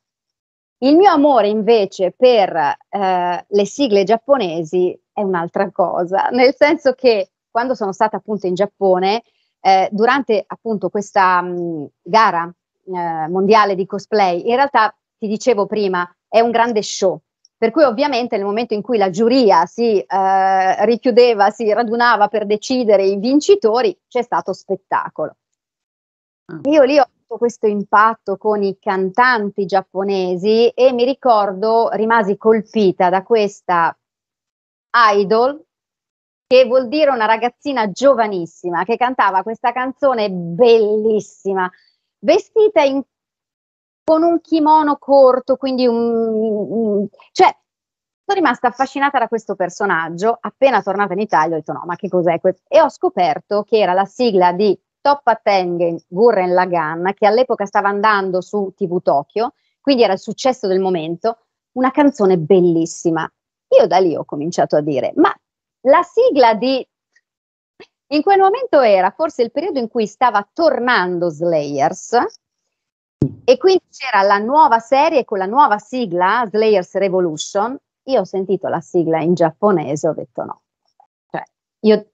Il mio amore invece per eh, le sigle giapponesi è un'altra cosa, nel senso che quando sono stata appunto in Giappone, eh, durante appunto questa mh, mm, gara eh, mondiale di cosplay, in realtà ti dicevo prima, è un grande show, per cui ovviamente nel momento in cui la giuria si eh, richiudeva, si radunava per decidere i vincitori, c'è stato spettacolo. Ah. Io lì avuto questo impatto con i cantanti giapponesi e mi ricordo rimasi colpita da questa idol che vuol dire una ragazzina giovanissima che cantava questa canzone bellissima vestita in, con un kimono corto, quindi un, un cioè sono rimasta affascinata da questo personaggio, appena tornata in Italia ho detto no, ma che cos'è questo? E ho scoperto che era la sigla di Toppa Tengen Gurren Lagann, che all'epoca stava andando su TV Tokyo, quindi era il successo del momento, una canzone bellissima. Io da lì ho cominciato a dire, ma la sigla di... In quel momento era forse il periodo in cui stava tornando Slayers e quindi c'era la nuova serie con la nuova sigla, Slayers Revolution. Io ho sentito la sigla in giapponese, e ho detto no. Cioè, io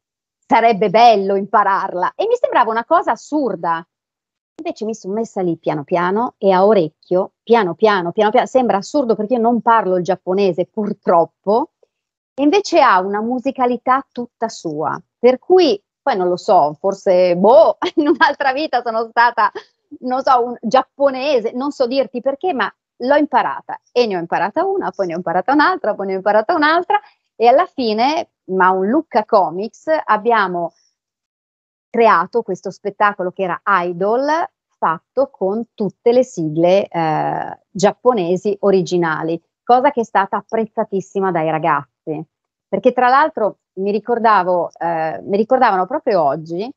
sarebbe bello impararla. E mi sembrava una cosa assurda. Invece mi sono messa lì piano piano e a orecchio, piano piano, piano piano, sembra assurdo perché io non parlo il giapponese purtroppo, e invece ha una musicalità tutta sua, per cui poi non lo so, forse boh, in un'altra vita sono stata, non so, un giapponese, non so dirti perché, ma l'ho imparata e ne ho imparata una, poi ne ho imparata un'altra, poi ne ho imparata un'altra e alla fine, ma un Lucca Comics, abbiamo creato questo spettacolo che era Idol, fatto con tutte le sigle eh, giapponesi originali, cosa che è stata apprezzatissima dai ragazzi. Perché tra l'altro mi, ricordavo, eh, mi ricordavano proprio oggi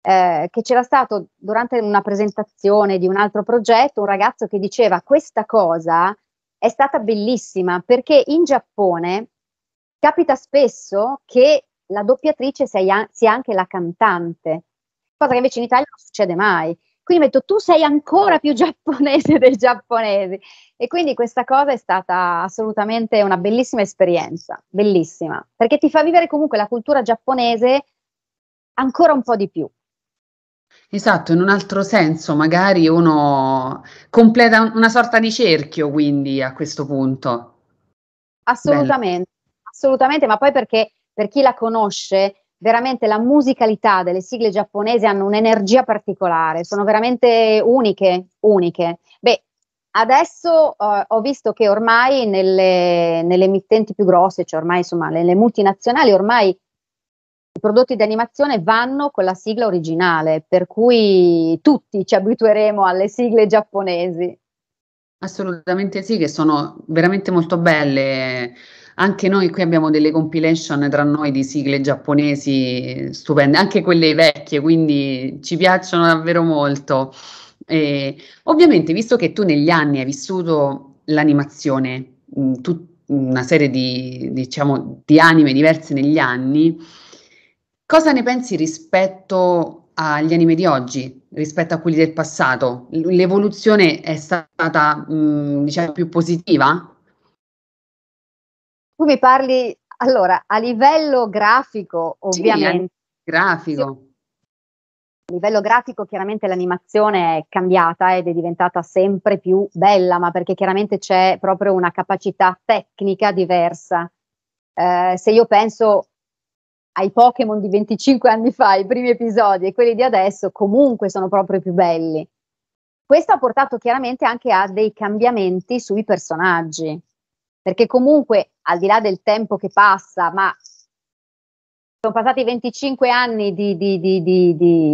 eh, che c'era stato durante una presentazione di un altro progetto un ragazzo che diceva questa cosa è stata bellissima perché in Giappone Capita spesso che la doppiatrice sia, sia anche la cantante, cosa che invece in Italia non succede mai. Quindi metto tu sei ancora più giapponese dei giapponesi. E quindi questa cosa è stata assolutamente una bellissima esperienza, bellissima, perché ti fa vivere comunque la cultura giapponese ancora un po' di più. Esatto, in un altro senso magari uno completa una sorta di cerchio quindi a questo punto. Assolutamente. Assolutamente, ma poi perché per chi la conosce, veramente la musicalità delle sigle giapponesi hanno un'energia particolare, sono veramente uniche, uniche. Beh, adesso eh, ho visto che ormai nelle, nelle, emittenti più grosse, cioè ormai insomma nelle multinazionali, ormai i prodotti di animazione vanno con la sigla originale, per cui tutti ci abitueremo alle sigle giapponesi. Assolutamente sì, che sono veramente molto belle anche noi qui abbiamo delle compilation tra noi di sigle giapponesi stupende, anche quelle vecchie, quindi ci piacciono davvero molto. Eh, ovviamente, visto che tu negli anni hai vissuto l'animazione, mm, tut, una serie di, diciamo, di anime diverse negli anni, cosa ne pensi rispetto agli anime di oggi, rispetto a quelli del passato? L'evoluzione è stata, mh, mm, diciamo, più positiva? Tu mi parli, allora, a livello grafico, ovviamente. Sì, grafico. A livello grafico chiaramente l'animazione è cambiata ed è diventata sempre più bella, ma perché chiaramente c'è proprio una capacità tecnica diversa. Eh, se io penso ai Pokémon di 25 anni fa, i primi episodi e quelli di adesso, comunque sono proprio più belli. Questo ha portato chiaramente anche a dei cambiamenti sui personaggi, perché comunque al di là del tempo che passa, ma sono passati 25 anni di, di, di,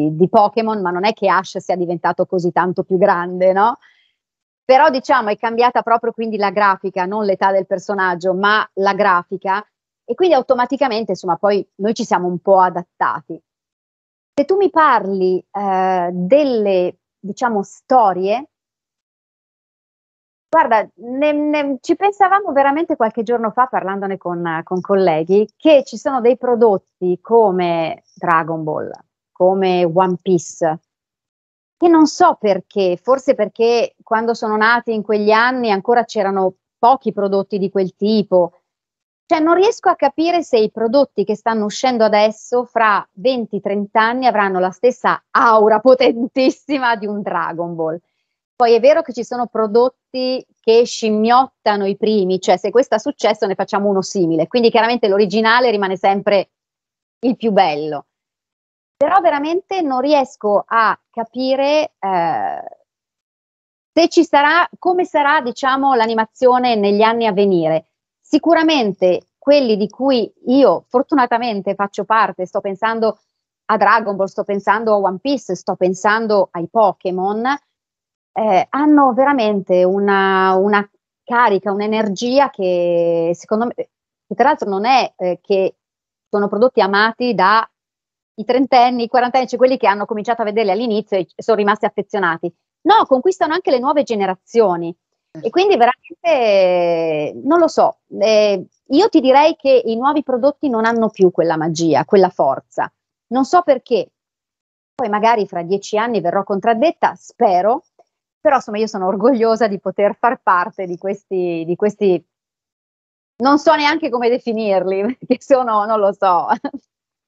di, Pokémon, ma non è che Ash sia diventato così tanto più grande, no? Però diciamo è cambiata proprio quindi la grafica, non l'età del personaggio, ma la grafica, e quindi automaticamente, insomma, poi noi ci siamo un po' adattati. Se tu mi parli eh, delle, diciamo, storie, Guarda, ne, ne, ci pensavamo veramente qualche giorno fa parlandone con, con, colleghi che ci sono dei prodotti come Dragon Ball, come One Piece, che non so perché, forse perché quando sono nati in quegli anni ancora c'erano pochi prodotti di quel tipo. Cioè non riesco a capire se i prodotti che stanno uscendo adesso fra 20-30 anni avranno la stessa aura potentissima di un Dragon Ball poi è vero che ci sono prodotti che scimmiottano i primi, cioè se questo ha successo ne facciamo uno simile, quindi chiaramente l'originale rimane sempre il più bello. Però veramente non riesco a capire eh, se ci sarà, come sarà diciamo, l'animazione negli anni a venire. Sicuramente quelli di cui io fortunatamente faccio parte, sto pensando a Dragon Ball, sto pensando a One Piece, sto pensando ai Pokémon, eh, hanno veramente una, una carica, un'energia che secondo me, che tra l'altro non è eh, che sono prodotti amati dai trentenni, i quarantenni, cioè quelli che hanno cominciato a vederli all'inizio e sono rimasti affezionati. No, conquistano anche le nuove generazioni. E certo. quindi veramente, non lo so, eh, io ti direi che i nuovi prodotti non hanno più quella magia, quella forza. Non so perché, poi magari fra dieci anni verrò contraddetta, spero, però insomma io sono orgogliosa di poter far parte di questi, di questi non so neanche come definirli, perché sono, non lo so.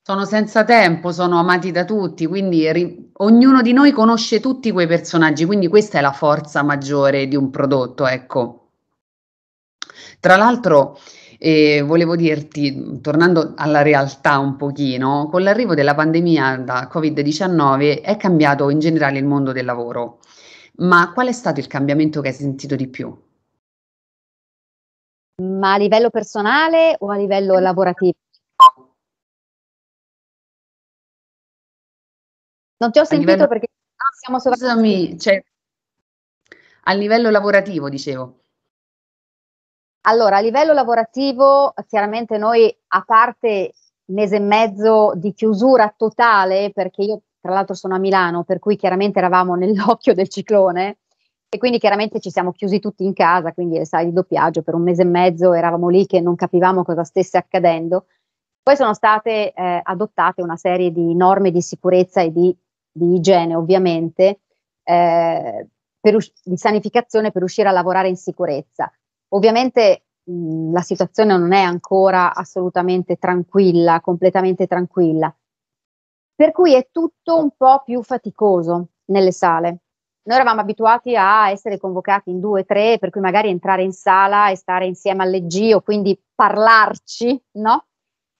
Sono senza tempo, sono amati da tutti, quindi ri- ognuno di noi conosce tutti quei personaggi, quindi questa è la forza maggiore di un prodotto, ecco. Tra l'altro, eh, volevo dirti, tornando alla realtà un pochino, con l'arrivo della pandemia da Covid-19 è cambiato in generale il mondo del lavoro ma qual è stato il cambiamento che hai sentito di più? Ma a livello personale o a livello lavorativo? Non ti ho sentito livello... perché siamo Scusami, cioè, a livello lavorativo, dicevo. Allora, a livello lavorativo, chiaramente noi, a parte mese e mezzo di chiusura totale, perché io tra l'altro sono a Milano, per cui chiaramente eravamo nell'occhio del ciclone e quindi chiaramente ci siamo chiusi tutti in casa, quindi le eh, sale di doppiaggio per un mese e mezzo eravamo lì che non capivamo cosa stesse accadendo. Poi sono state eh, adottate una serie di norme di sicurezza e di, di igiene, ovviamente, eh, us- di sanificazione per riuscire a lavorare in sicurezza. Ovviamente mh, la situazione non è ancora assolutamente tranquilla, completamente tranquilla per cui è tutto un po' più faticoso nelle sale. Noi eravamo abituati a essere convocati in due, o tre, per cui magari entrare in sala e stare insieme al leggio, quindi parlarci, no?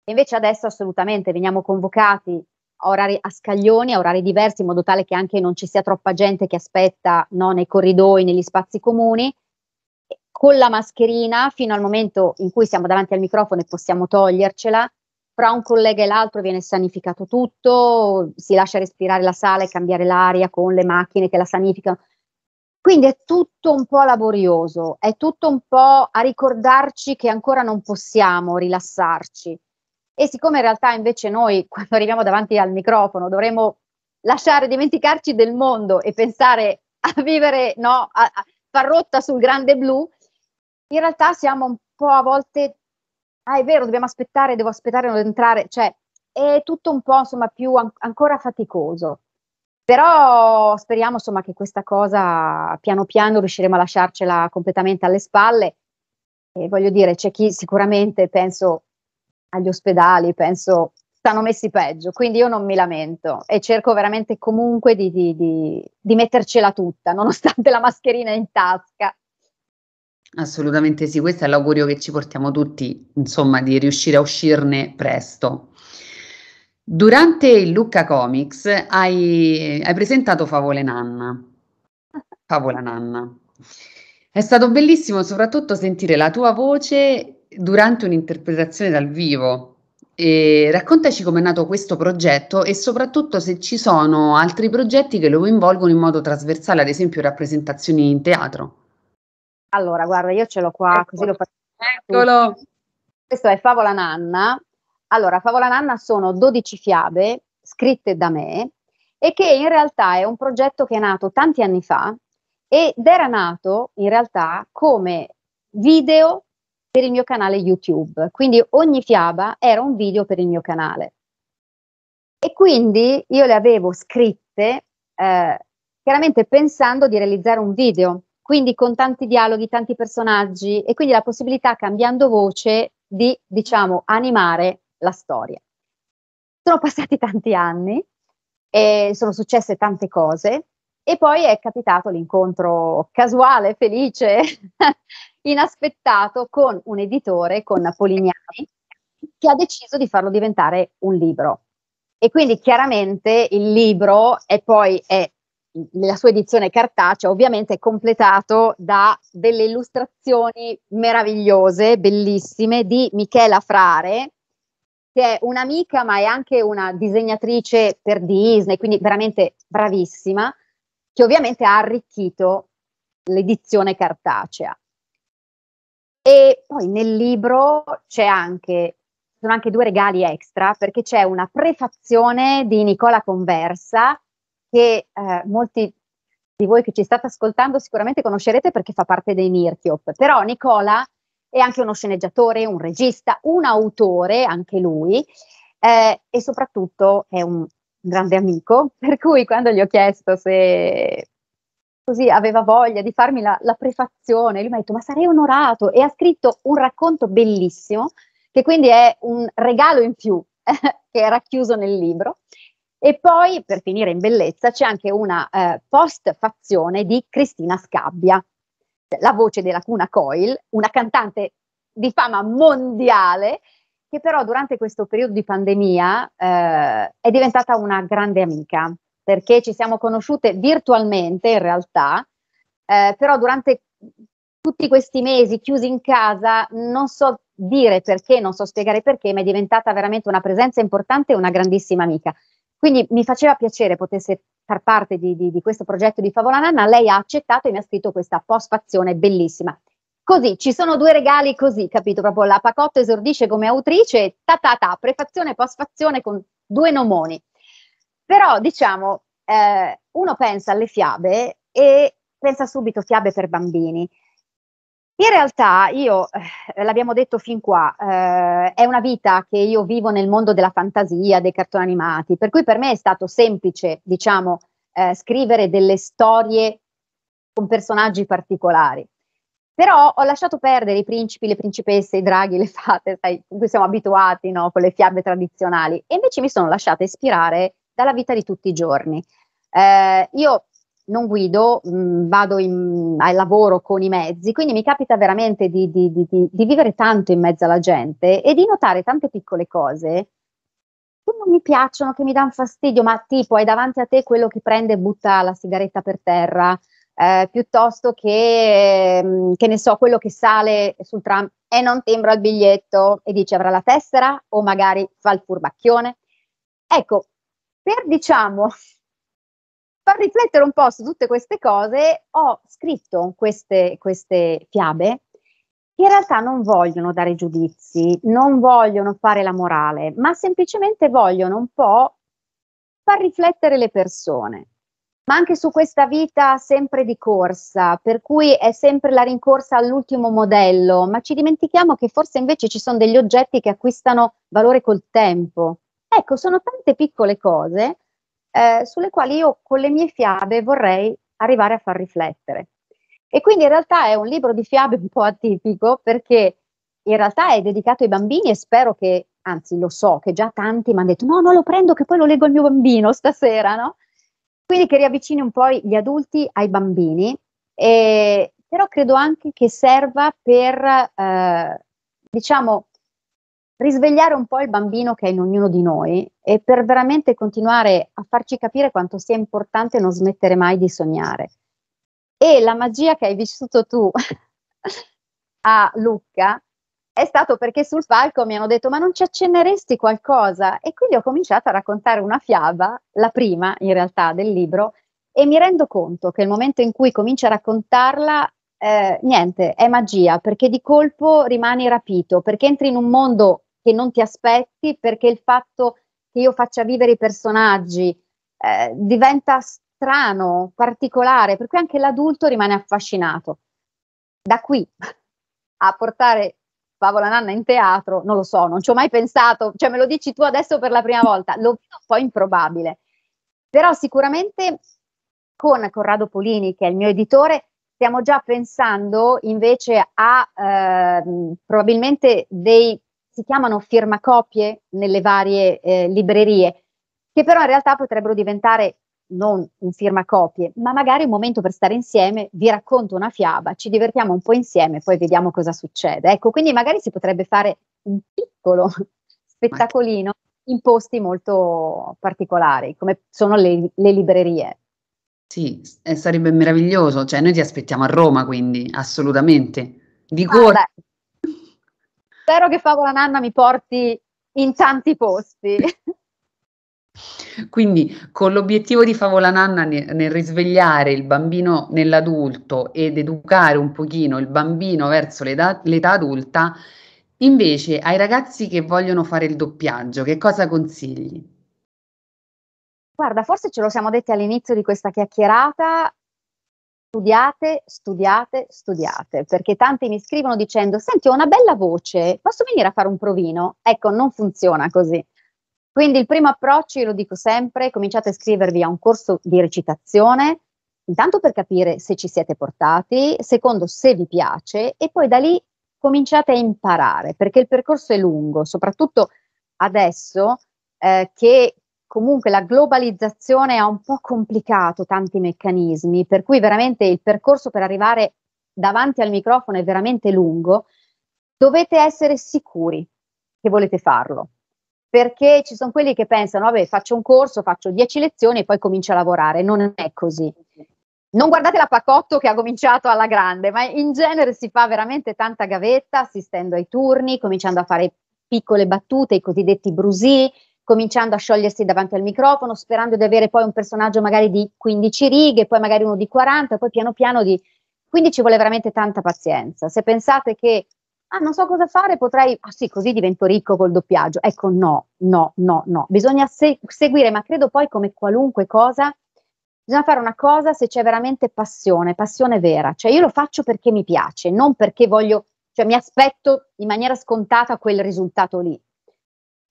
Invece adesso assolutamente veniamo convocati a orari a scaglioni, a orari diversi, in modo tale che anche non ci sia troppa gente che aspetta no, nei corridoi, negli spazi comuni, con la mascherina fino al momento in cui siamo davanti al microfono e possiamo togliercela, fra un collega e l'altro viene sanificato tutto, si lascia respirare la sala e cambiare l'aria con le macchine che la sanificano. Quindi è tutto un po' laborioso, è tutto un po' a ricordarci che ancora non possiamo rilassarci. E siccome in realtà invece noi, quando arriviamo davanti al microfono, dovremmo lasciare dimenticarci del mondo e pensare a vivere, no, a, a far rotta sul grande blu, in realtà siamo un po' a volte ah è vero, dobbiamo aspettare, devo aspettare, non entrare, cioè è tutto un po' insomma più an- ancora faticoso. Però speriamo insomma che questa cosa piano piano riusciremo a lasciarcela completamente alle spalle. E voglio dire, c'è chi sicuramente penso agli ospedali, penso stanno messi peggio, quindi io non mi lamento e cerco veramente comunque di, di, di, di mettercela tutta, nonostante la mascherina in tasca. Assolutamente sì, questo è l'augurio che ci portiamo tutti, insomma, di riuscire a uscirne presto. Durante il Lucca Comics hai, hai presentato Favole Nanna. Favola Nanna. È stato bellissimo soprattutto sentire la tua voce durante un'interpretazione dal vivo. E raccontaci è nato questo progetto e soprattutto se ci sono altri progetti che lo coinvolgono in modo trasversale, ad esempio rappresentazioni in teatro. Allora, guarda, io ce l'ho qua, ecco. così lo faccio. Eccolo. Questo è Favola Nanna. Allora, Favola Nanna sono 12 fiabe scritte da me e che in realtà è un progetto che è nato tanti anni fa ed era nato in realtà come video per il mio canale YouTube. Quindi ogni fiaba era un video per il mio canale. E quindi io le avevo scritte eh, chiaramente pensando di realizzare un video quindi con tanti dialoghi, tanti personaggi e quindi la possibilità, cambiando voce, di diciamo animare la storia. Sono passati tanti anni, sono successe tante cose e poi è capitato l'incontro casuale, felice, inaspettato con un editore, con Polignani, che ha deciso di farlo diventare un libro. E quindi chiaramente il libro è poi è nella sua edizione cartacea, ovviamente è completato da delle illustrazioni meravigliose, bellissime, di Michela Frare, che è un'amica ma è anche una disegnatrice per Disney, quindi veramente bravissima, che ovviamente ha arricchito l'edizione cartacea. E poi nel libro c'è anche sono anche due regali extra perché c'è una prefazione di Nicola Conversa che eh, molti di voi che ci state ascoltando sicuramente conoscerete perché fa parte dei Mirchiop, però Nicola è anche uno sceneggiatore, un regista, un autore, anche lui, eh, e soprattutto è un grande amico, per cui quando gli ho chiesto se così aveva voglia di farmi la, la prefazione, lui mi ha detto ma sarei onorato e ha scritto un racconto bellissimo, che quindi è un regalo in più che è racchiuso nel libro e poi, per finire in bellezza, c'è anche una eh, post-fazione di Cristina Scabbia, cioè, la voce della Cuna Coil, una cantante di fama mondiale che però durante questo periodo di pandemia eh, è diventata una grande amica, perché ci siamo conosciute virtualmente in realtà, eh, però durante tutti questi mesi chiusi in casa non so dire perché, non so spiegare perché, ma è diventata veramente una presenza importante e una grandissima amica. Quindi mi faceva piacere potesse far parte di, di, di questo progetto di Favola Nanna, lei ha accettato e mi ha scritto questa postfazione bellissima. Così, ci sono due regali così, capito? Proprio la Pacotto esordisce come autrice, ta ta ta, prefazione e postfazione con due nomoni. Però, diciamo, eh, uno pensa alle fiabe e pensa subito fiabe per bambini, in realtà io, eh, l'abbiamo detto fin qua, eh, è una vita che io vivo nel mondo della fantasia, dei cartoni animati, per cui per me è stato semplice, diciamo, eh, scrivere delle storie con personaggi particolari. Però ho lasciato perdere i principi, le principesse, i draghi, le fate, sai, cui siamo abituati no, con le fiabe tradizionali, e invece mi sono lasciata ispirare dalla vita di tutti i giorni. Eh, io non guido, mh, mm, vado in, al lavoro con i mezzi, quindi mi capita veramente di, di, di, di, vivere tanto in mezzo alla gente e di notare tante piccole cose che non mi piacciono, che mi danno fastidio, ma tipo hai davanti a te quello che prende e butta la sigaretta per terra, eh, piuttosto che, mm, che ne so, quello che sale sul tram e non timbra il biglietto e dice avrà la tessera o magari fa il furbacchione. Ecco, per diciamo far riflettere un po' su tutte queste cose, ho scritto queste, queste fiabe che in realtà non vogliono dare giudizi, non vogliono fare la morale, ma semplicemente vogliono un po' far riflettere le persone ma anche su questa vita sempre di corsa, per cui è sempre la rincorsa all'ultimo modello, ma ci dimentichiamo che forse invece ci sono degli oggetti che acquistano valore col tempo. Ecco, sono tante piccole cose eh, sulle quali io con le mie fiabe vorrei arrivare a far riflettere. E quindi in realtà è un libro di fiabe un po' atipico perché in realtà è dedicato ai bambini e spero che, anzi lo so, che già tanti mi hanno detto no, non lo prendo che poi lo leggo al mio bambino stasera, no? Quindi che riavvicini un po' gli adulti ai bambini, e, però credo anche che serva per, eh, diciamo, risvegliare un po' il bambino che è in ognuno di noi e per veramente continuare a farci capire quanto sia importante non smettere mai di sognare. E la magia che hai vissuto tu a Lucca è stato perché sul palco mi hanno detto ma non ci accenneresti qualcosa? E quindi ho cominciato a raccontare una fiaba, la prima in realtà del libro, e mi rendo conto che il momento in cui comincio a raccontarla eh, niente, è magia, perché di colpo rimani rapito, perché entri in un mondo che non ti aspetti, perché il fatto che io faccia vivere i personaggi eh, diventa strano, particolare, per cui anche l'adulto rimane affascinato. Da qui a portare Favola Nanna in teatro, non lo so, non ci ho mai pensato, cioè me lo dici tu adesso per la prima volta, lo vedo un po' improbabile. Però sicuramente con Corrado Polini, che è il mio editore, stiamo già pensando invece a eh, probabilmente dei, si chiamano firmacopie nelle varie eh, librerie, che però in realtà potrebbero diventare non un firmacopie, ma magari un momento per stare insieme, vi racconto una fiaba, ci divertiamo un po' insieme, poi vediamo cosa succede. Ecco, quindi magari si potrebbe fare un piccolo spettacolino in posti molto particolari, come sono le, le librerie. Sì, eh, sarebbe meraviglioso, cioè noi ti aspettiamo a Roma quindi, assolutamente. Di cuore. Spero che Favola Nanna mi porti in tanti posti. Quindi con l'obiettivo di Favola Nanna nel risvegliare il bambino nell'adulto ed educare un pochino il bambino verso l'età, l'età adulta, invece ai ragazzi che vogliono fare il doppiaggio, che cosa consigli? guarda, forse ce lo siamo detti all'inizio di questa chiacchierata, studiate, studiate, studiate, perché tanti mi scrivono dicendo, senti, ho una bella voce, posso venire a fare un provino? Ecco, non funziona così. Quindi il primo approccio, io lo dico sempre, cominciate a iscrivervi a un corso di recitazione, intanto per capire se ci siete portati, secondo se vi piace e poi da lì cominciate a imparare, perché il percorso è lungo, soprattutto adesso eh, che comunque la globalizzazione ha un po' complicato tanti meccanismi, per cui veramente il percorso per arrivare davanti al microfono è veramente lungo, dovete essere sicuri che volete farlo. Perché ci sono quelli che pensano, vabbè, faccio un corso, faccio 10 lezioni e poi comincio a lavorare. Non è così. Non guardate la Pacotto che ha cominciato alla grande, ma in genere si fa veramente tanta gavetta assistendo ai turni, cominciando a fare piccole battute, i cosiddetti brusì, cominciando a sciogliersi davanti al microfono, sperando di avere poi un personaggio magari di 15 righe, poi magari uno di 40, poi piano piano di... Quindi ci vuole veramente tanta pazienza. Se pensate che, ah, non so cosa fare, potrei, ah sì, così divento ricco col doppiaggio. Ecco, no, no, no, no. Bisogna se- seguire, ma credo poi come qualunque cosa, bisogna fare una cosa se c'è veramente passione, passione vera. Cioè io lo faccio perché mi piace, non perché voglio, cioè mi aspetto in maniera scontata quel risultato lì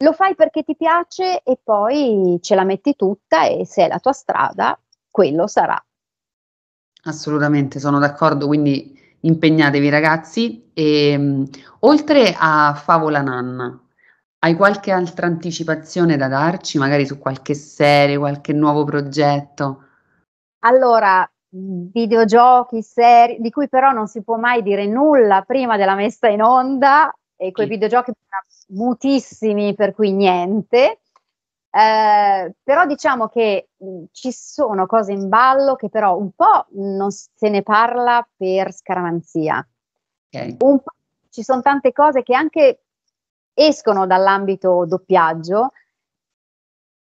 lo fai perché ti piace e poi ce la metti tutta e se è la tua strada, quello sarà. Assolutamente, sono d'accordo, quindi impegnatevi ragazzi. E, ehm, mh, oltre a Favola Nanna, hai qualche altra anticipazione da darci, magari su qualche serie, qualche nuovo progetto? Allora, videogiochi, serie, di cui però non si può mai dire nulla prima della messa in onda, e quei sì. videogiochi mutissimi per cui niente. Eh, però diciamo che mh, mm, ci sono cose in ballo che però un po' non se ne parla per scaramanzia. Okay. ci sono tante cose che anche escono dall'ambito doppiaggio,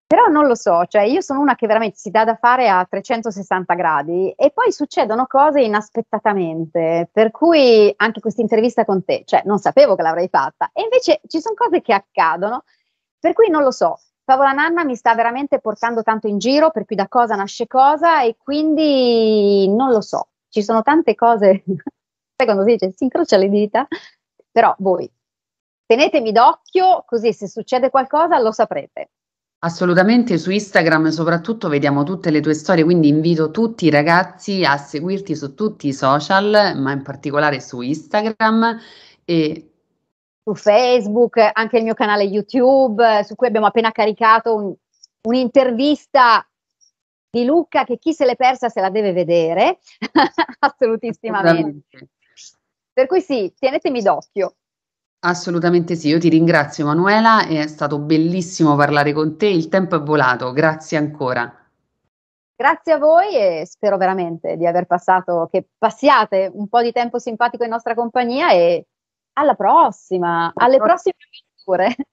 però non lo so, cioè io sono una che veramente si dà da fare a 360 gradi e poi succedono cose inaspettatamente, per cui anche questa intervista con te, cioè non sapevo che l'avrei fatta e invece ci sono cose che accadono, per cui non lo so. Paola Nanna mi sta veramente portando tanto in giro, per cui da cosa nasce cosa e quindi non lo so. Ci sono tante cose, sai quando si dice si incrocia le dita, però voi tenetemi d'occhio così se succede qualcosa lo saprete. Assolutamente su Instagram soprattutto vediamo tutte le tue storie, quindi invito tutti i ragazzi a seguirti su tutti i social, ma in particolare su Instagram e su Facebook, anche il mio canale YouTube, su cui abbiamo appena caricato un, un'intervista di Luca che chi se l'è persa se la deve vedere, assolutissimamente. Per cui sì, tenetemi d'occhio. Assolutamente sì, io ti ringrazio Manuela, è stato bellissimo parlare con te, il tempo è volato, grazie ancora. Grazie a voi e spero veramente di aver passato, che passiate un po' di tempo simpatico in nostra compagnia e alla prossima, alla alle prossima. prossime avventure.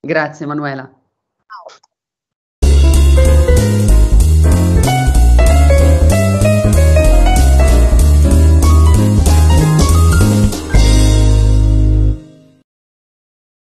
Grazie Manuela. Ciao.